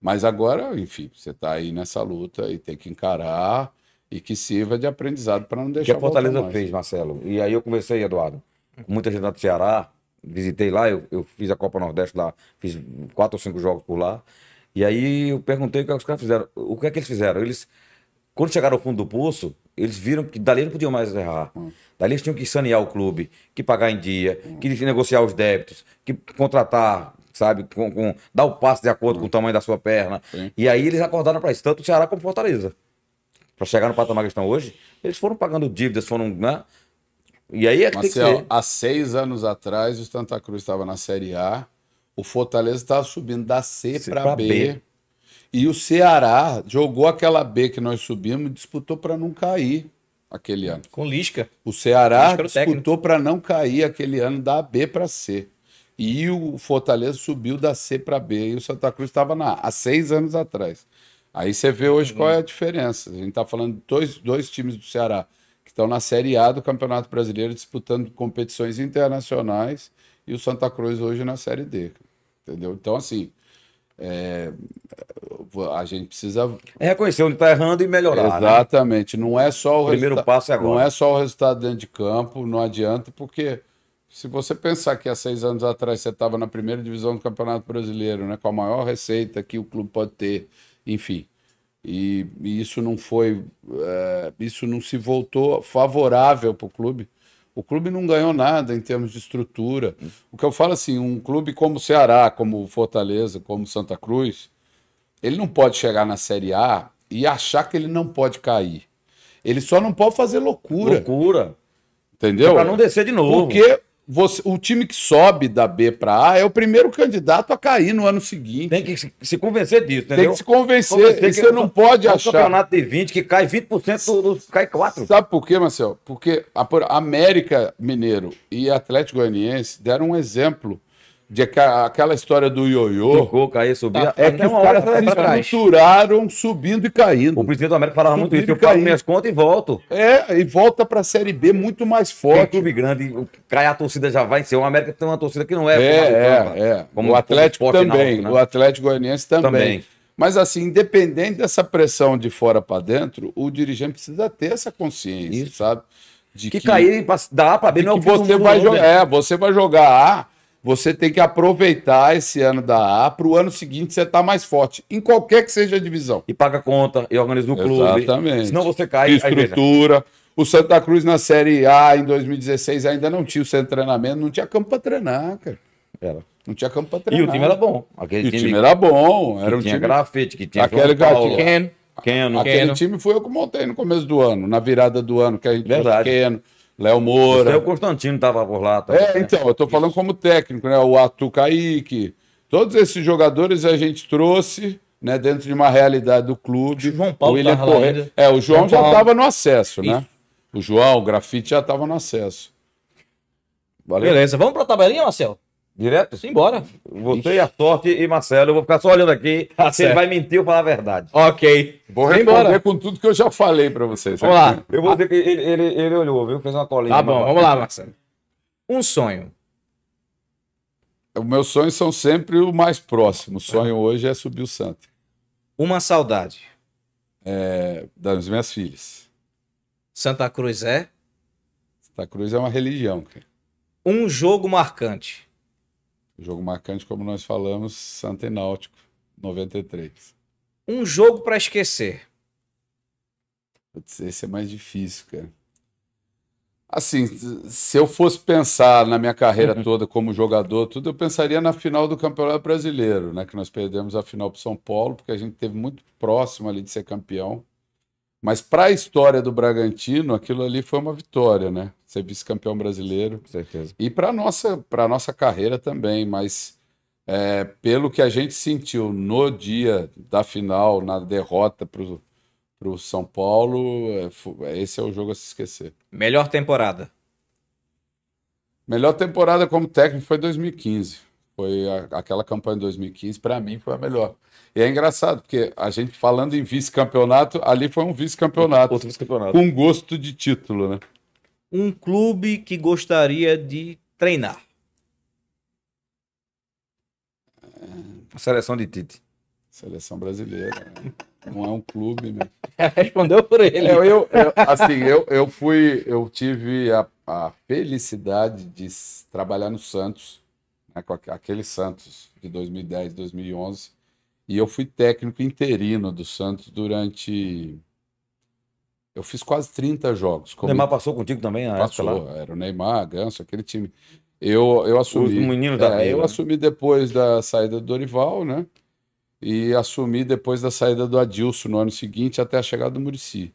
Mas agora, enfim, você está aí nessa luta e tem que encarar e que sirva de aprendizado para não deixar. O que a Fortaleza fez, Marcelo? E aí eu comecei, Eduardo, com muita gente do Ceará, visitei lá, eu, eu fiz a Copa Nordeste lá, fiz quatro ou cinco jogos por lá. E aí eu perguntei o é que os caras fizeram. O que é que eles fizeram? Eles, quando chegaram ao fundo do poço, eles viram que dali não podiam mais errar. Hum. Dali eles tinham que sanear o clube, que pagar em dia, hum. que negociar os débitos, que contratar, sabe, com, com dar o passo de acordo hum. com o hum. tamanho da sua perna. E aí eles acordaram para isso, tanto o Ceará como Fortaleza. Para chegar no patamar que estão hoje, eles foram pagando dívidas, foram. Né? E aí é que Marcelo, tem que ver. há seis anos atrás, o Santa Cruz estava na Série A, o Fortaleza estava subindo da C, C para B, B. E o Ceará jogou aquela B que nós subimos e disputou para não cair aquele ano. Com Lisca. O Ceará Lisca disputou para não cair aquele ano da B para C. E o Fortaleza subiu da C para B. E o Santa Cruz estava na A, há seis anos atrás. Aí você vê hoje uhum. qual é a diferença. A gente está falando de dois, dois times do Ceará estão na Série A do Campeonato Brasileiro disputando competições internacionais e o Santa Cruz hoje na Série D. Entendeu? Então, assim, é, a gente precisa. É reconhecer onde está errando e melhorar. Né? Exatamente. Né? Não é só o, primeiro resulta... passo é agora. Não é só o resultado dentro de campo, não adianta, porque se você pensar que há seis anos atrás você estava na primeira divisão do Campeonato Brasileiro, né, com a maior receita que o clube pode ter, enfim. E, e isso não foi. É, isso não se voltou favorável para o clube. O clube não ganhou nada em termos de estrutura. O que eu falo assim, um clube como Ceará, como Fortaleza, como Santa Cruz, ele não pode chegar na Série A e achar que ele não pode cair. Ele só não pode fazer loucura. Loucura. Entendeu? É para não descer de novo. Porque você, o time que sobe da B para A é o primeiro candidato a cair no ano seguinte. Tem que se, convencer disso, entendeu? Tem que se convencer. convencer que você não pode é achar. o campeonato de 20 que cai 20% do, do, cai 4. Sabe por quê, Marcel? Porque a, a América Mineiro e Atlético Goianiense deram um exemplo de aquela história do ioiô. Tocou, cair, subir. Tá, é que os caras estruturaram subindo e caindo. O presidente do América falava subindo muito isso. Eu pago minhas contas e volto. É, e volta para a Série B muito mais forte. Tem clube grande, cai a torcida já vai ser. O América tem uma torcida que não é. É, é, é. Como o Atlético como também. né? O Atlético Goianiense também. também. Mas, assim, independente dessa pressão de fora para dentro, o dirigente precisa ter essa consciência, isso. sabe? De que, que cair dá para B não é o que você vai jogar. É, você vai jogar A você tem que aproveitar esse ano da A para o ano seguinte você estar tá mais forte, em qualquer que seja a divisão. E paga conta, e organiza o clube. Exatamente. Senão você cai. Estrutura. O Santa Cruz na Série A em 2016 ainda não tinha o centro de treinamento, não tinha campo para treinar, cara. Era. Não tinha campo para treinar. E o time era bom. Aquele e time, o time era bom. Era um tinha time... grafite, que tinha Aquele Paulo, Ken, Ken, Aquele Keno. time foi eu que montei no começo do ano, na virada do ano, que a gente Verdade. Keno, Léo Moura. Até o Constantino estava por lá. Também, é, né? então, eu estou falando como técnico, né? O Atu Kaique. Todos esses jogadores a gente trouxe né, dentro de uma realidade do clube. O João Paulo o William É, o João, João já estava no acesso, né? Isso. O João, o Grafite já estava no acesso. Valeu. Beleza, vamos para a tabelinha, Marcelo? Direto? Simbora. Você, a sorte e Marcelo. Eu vou ficar só olhando aqui tá se ele vai mentir ou falar a verdade. Ok. Vou responder Embora. com tudo que eu já falei para vocês. Vamos lá. Eu vou dizer que ele, ele, ele olhou, viu? Fez uma colinha. Tá bom, vamos lá, Marcelo. Um sonho. Os meus sonhos são sempre o mais próximo. O sonho é. hoje é subir o santo. Uma saudade. É, das minhas filhas. Santa Cruz é? Santa Cruz é uma religião. Cara. Um jogo marcante. Jogo marcante, como nós falamos, Santa e Náutico, 93. Um jogo para esquecer. Esse é mais difícil, cara. Assim, se eu fosse pensar na minha carreira [LAUGHS] toda como jogador, tudo, eu pensaria na final do Campeonato Brasileiro, né? Que nós perdemos a final para São Paulo, porque a gente teve muito próximo ali de ser campeão. Mas para a história do Bragantino, aquilo ali foi uma vitória, né? Ser vice-campeão brasileiro. Com certeza. E para a nossa, nossa carreira também, mas é, pelo que a gente sentiu no dia da final, na derrota para o São Paulo, é, é, esse é o jogo a se esquecer. Melhor temporada? Melhor temporada como técnico foi 2015. Foi a, aquela campanha de 2015, para mim, foi a melhor. E é engraçado, porque a gente falando em vice-campeonato, ali foi um vice-campeonato. Outro vice-campeonato. Com gosto de título, né? Um clube que gostaria de treinar. É. A seleção de Tite. Seleção brasileira. Né? Não é um clube, meu. Né? [LAUGHS] Respondeu por ele. Eu, eu, eu, assim, eu, eu fui, eu tive a, a felicidade de trabalhar no Santos né, com aquele Santos de 2010, 2011. E eu fui técnico interino do Santos durante. Eu fiz quase 30 jogos. O Neymar passou contigo também? Na passou, era o Neymar, Ganso, aquele time. Eu, eu assumi. da é, Eu né? assumi depois da saída do Dorival, né? E assumi depois da saída do Adilson no ano seguinte até a chegada do Murici.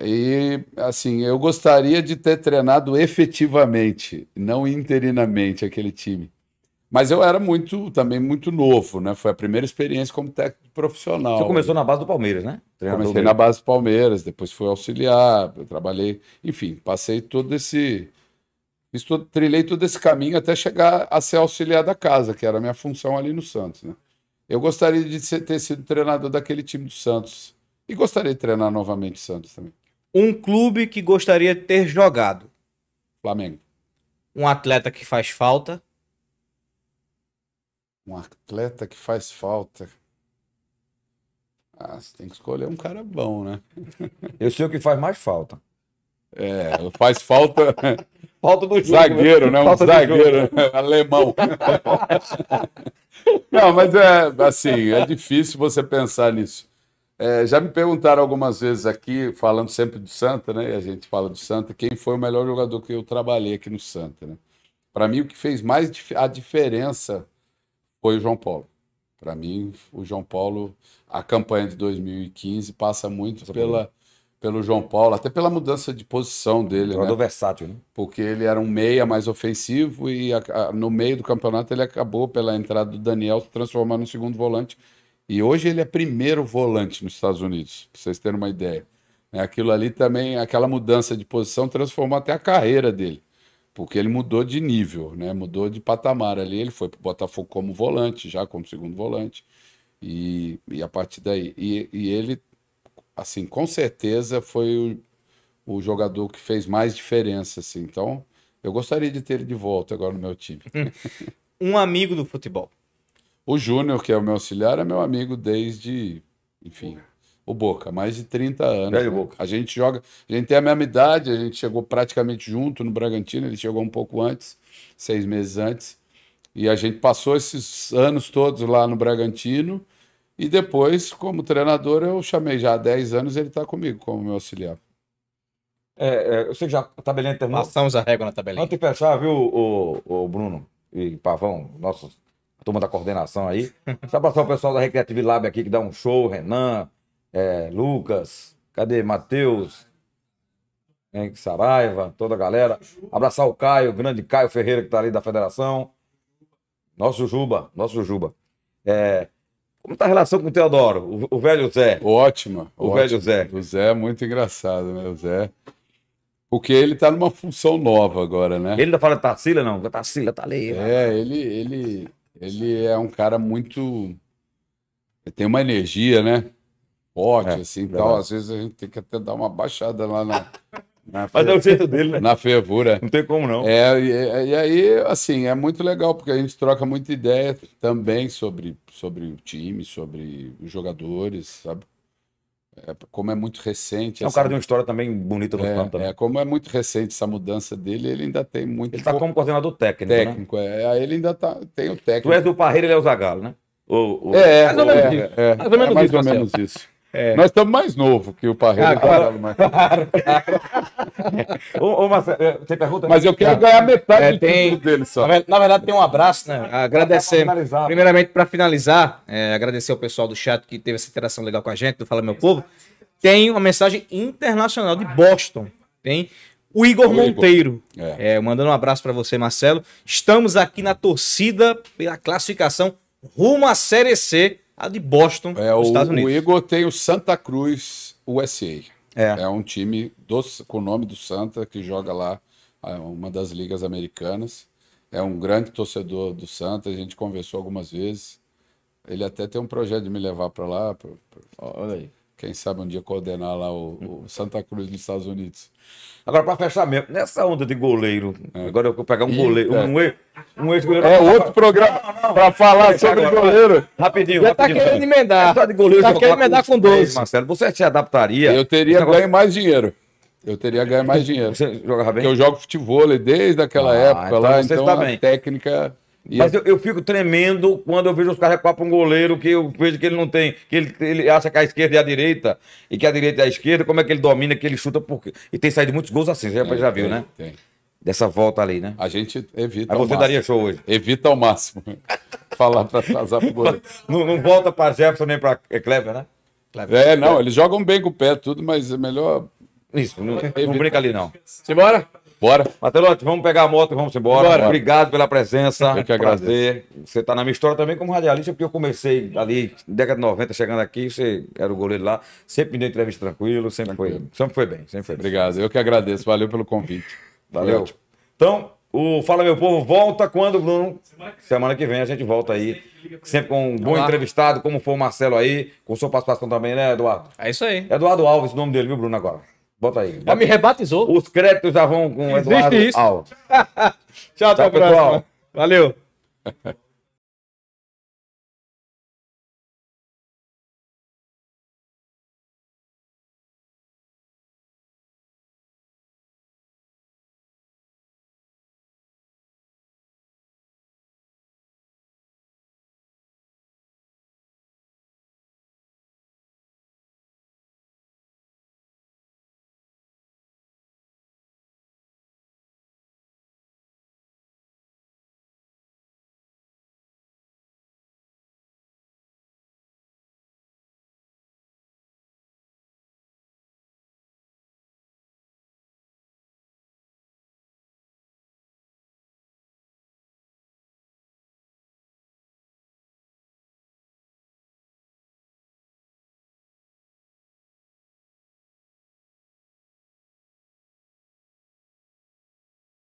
E, assim, eu gostaria de ter treinado efetivamente, não interinamente, aquele time. Mas eu era muito, também muito novo, né? Foi a primeira experiência como técnico profissional. Você começou na base do Palmeiras, né? Treinador Comecei na base do Palmeiras, depois fui auxiliar, eu trabalhei, enfim, passei todo esse. Fiz todo, trilhei todo esse caminho até chegar a ser auxiliar da casa, que era a minha função ali no Santos, né? Eu gostaria de ter sido treinador daquele time do Santos. E gostaria de treinar novamente o Santos também. Um clube que gostaria de ter jogado. Flamengo. Um atleta que faz falta. Um atleta que faz falta. Ah, você tem que escolher um cara bom, né? [LAUGHS] Eu sei o que faz mais falta. É, faz falta. [LAUGHS] Né? Né? Falta do jogo. Zagueiro, né? Um zagueiro alemão. [LAUGHS] Não, mas é assim, é difícil você pensar nisso. É, já me perguntaram algumas vezes aqui, falando sempre do Santa, né? A gente fala do Santa, quem foi o melhor jogador que eu trabalhei aqui no Santa, né? Para mim, o que fez mais a diferença foi o João Paulo. Para mim, o João Paulo, a campanha de 2015 passa muito pela, pelo João Paulo, até pela mudança de posição dele. Né. Jogador né? versátil, né? Porque ele era um meia mais ofensivo e a, a, no meio do campeonato ele acabou, pela entrada do Daniel, se transformando no segundo volante e hoje ele é primeiro volante nos Estados Unidos, para vocês terem uma ideia. É, aquilo ali também, aquela mudança de posição transformou até a carreira dele, porque ele mudou de nível, né? mudou de patamar ali. Ele foi para o Botafogo como volante, já como segundo volante, e, e a partir daí. E, e ele, assim, com certeza foi o, o jogador que fez mais diferença. Assim. Então, eu gostaria de ter ele de volta agora no meu time. [LAUGHS] um amigo do futebol. O Júnior, que é o meu auxiliar, é meu amigo desde, enfim, o Boca, mais de 30 anos. Velho né? Boca. A gente joga, a gente tem a mesma idade, a gente chegou praticamente junto no Bragantino, ele chegou um pouco antes, seis meses antes. E a gente passou esses anos todos lá no Bragantino. E depois, como treinador, eu chamei já há 10 anos, ele está comigo como meu auxiliar. É, é, eu sei que já a tabelinha terminou. Passamos a régua na tabelinha. Não tem que fechar, viu, o, o Bruno e Pavão, nossos turma da coordenação aí. Só passar o pessoal da Recreative Lab aqui que dá um show, Renan, é, Lucas, cadê Matheus, Saraiva, toda a galera. Abraçar o Caio, o grande Caio Ferreira que tá ali da federação. Nosso Juba, nosso Juba. É, como tá a relação com o Teodoro, o, o velho Zé? Ótima. O velho Zé. O Zé é muito engraçado, né? O Zé. Porque ele tá numa função nova agora, né? Ele não tá fala Tarsila, não. Tarsila tá ali. Né? É, ele, ele ele é um cara muito. Tem uma energia, né? Forte, é, assim então tal. Às vezes a gente tem que até dar uma baixada lá na. [LAUGHS] na Mas é o jeito dele, né? Na fervura. Não tem como, não. É, e, e, aí, assim, é muito legal, porque a gente troca muita ideia também sobre, sobre o time, sobre os jogadores, sabe? é, como é muito recente. É um essa... cara de uma história também bonita no é, campo também. Né? É, como é muito recente essa mudança dele, ele ainda tem muito. Ele está co... como coordenador técnico. Né? Técnico, né? é. é ele ainda tá, tem o técnico. Tu és do Parreira, ele é o Zagallo, né? Ou, É, mais ou menos é, isso. É, mais ou menos isso. É. Nós estamos mais novo que o Parreira. Ah, claro, tá mas... claro, claro. [LAUGHS] ô, ô, Marcelo, você é, pergunta? Mas eu quero ganhar metade é, do tem... dele só. Na verdade, tem um abraço, né? Ah, agradecer. Primeiramente, para finalizar, é, agradecer ao pessoal do chat que teve essa interação legal com a gente, do Fala Meu Povo. Tem uma mensagem internacional de Boston. Tem o Igor Monteiro. É. É, mandando um abraço para você, Marcelo. Estamos aqui na torcida pela classificação rumo à Série C a de Boston, é, Estados Unidos. O Igor tem o Santa Cruz USA. É. é um time do, com o nome do Santa que joga lá, é, uma das ligas americanas. É um grande torcedor do Santa, a gente conversou algumas vezes. Ele até tem um projeto de me levar para lá. Pra, pra... Olha aí. Quem sabe um dia coordenar lá o, o uhum. Santa Cruz nos Estados Unidos. Agora, para fechar mesmo, nessa onda de goleiro, é. agora eu vou pegar um goleiro, é. um, ex, um ex-goleiro. É outro programa para falar sobre agora, goleiro. Rapidinho, Já está querendo emendar. Tá, está querendo emendar com 12. Marcelo, você se adaptaria? Eu teria ganho agora... mais dinheiro. Eu teria ganho mais dinheiro. Você jogava bem? Porque eu jogo futebol desde aquela ah, época então lá, então tá a bem. técnica... Mas é- eu, eu, fico tremendo quando eu vejo os caras recuar para um goleiro que eu vejo que ele não tem, que ele, ele acha que a esquerda é a direita e que a direita é a esquerda, como é que ele domina, que ele chuta porque. E tem saído muitos gols assim, já, é, já viu, tem, né? Tem. Dessa volta ali, né? A gente evita. Aí você máximo. daria show hoje. Evita ao máximo. [LAUGHS] Falar para atrasar pro goleiro. [LAUGHS] não, não volta para Jefferson nem para Kleber, né? Kleber. É, não, eles jogam bem com o pé, tudo, mas é melhor. Isso, não, não brinca ali não. Simbora? Bora. Matelote, vamos pegar a moto e vamos embora. Bora. Obrigado pela presença. Eu que agradeço. Prazer. Você está na minha história também como radialista, porque eu comecei ali, década de 90, chegando aqui, você era o goleiro lá. Sempre me deu entrevista tranquilo, sempre, Foi, sempre foi bem. Sempre foi Obrigado. Eu que agradeço. Valeu pelo convite. Valeu. Então, o Fala Meu Povo volta quando, Bruno? Semana que vem a gente volta aí. Sempre com um bom Olá. entrevistado, como foi o Marcelo aí, com sua participação também, né, Eduardo? É isso aí. Eduardo Alves, o nome dele, viu, Bruno, agora? Bota aí. Já me rebatizou. Os créditos já vão com o Eduardo isso. [LAUGHS] Tchau, até a próxima. Valeu. [LAUGHS]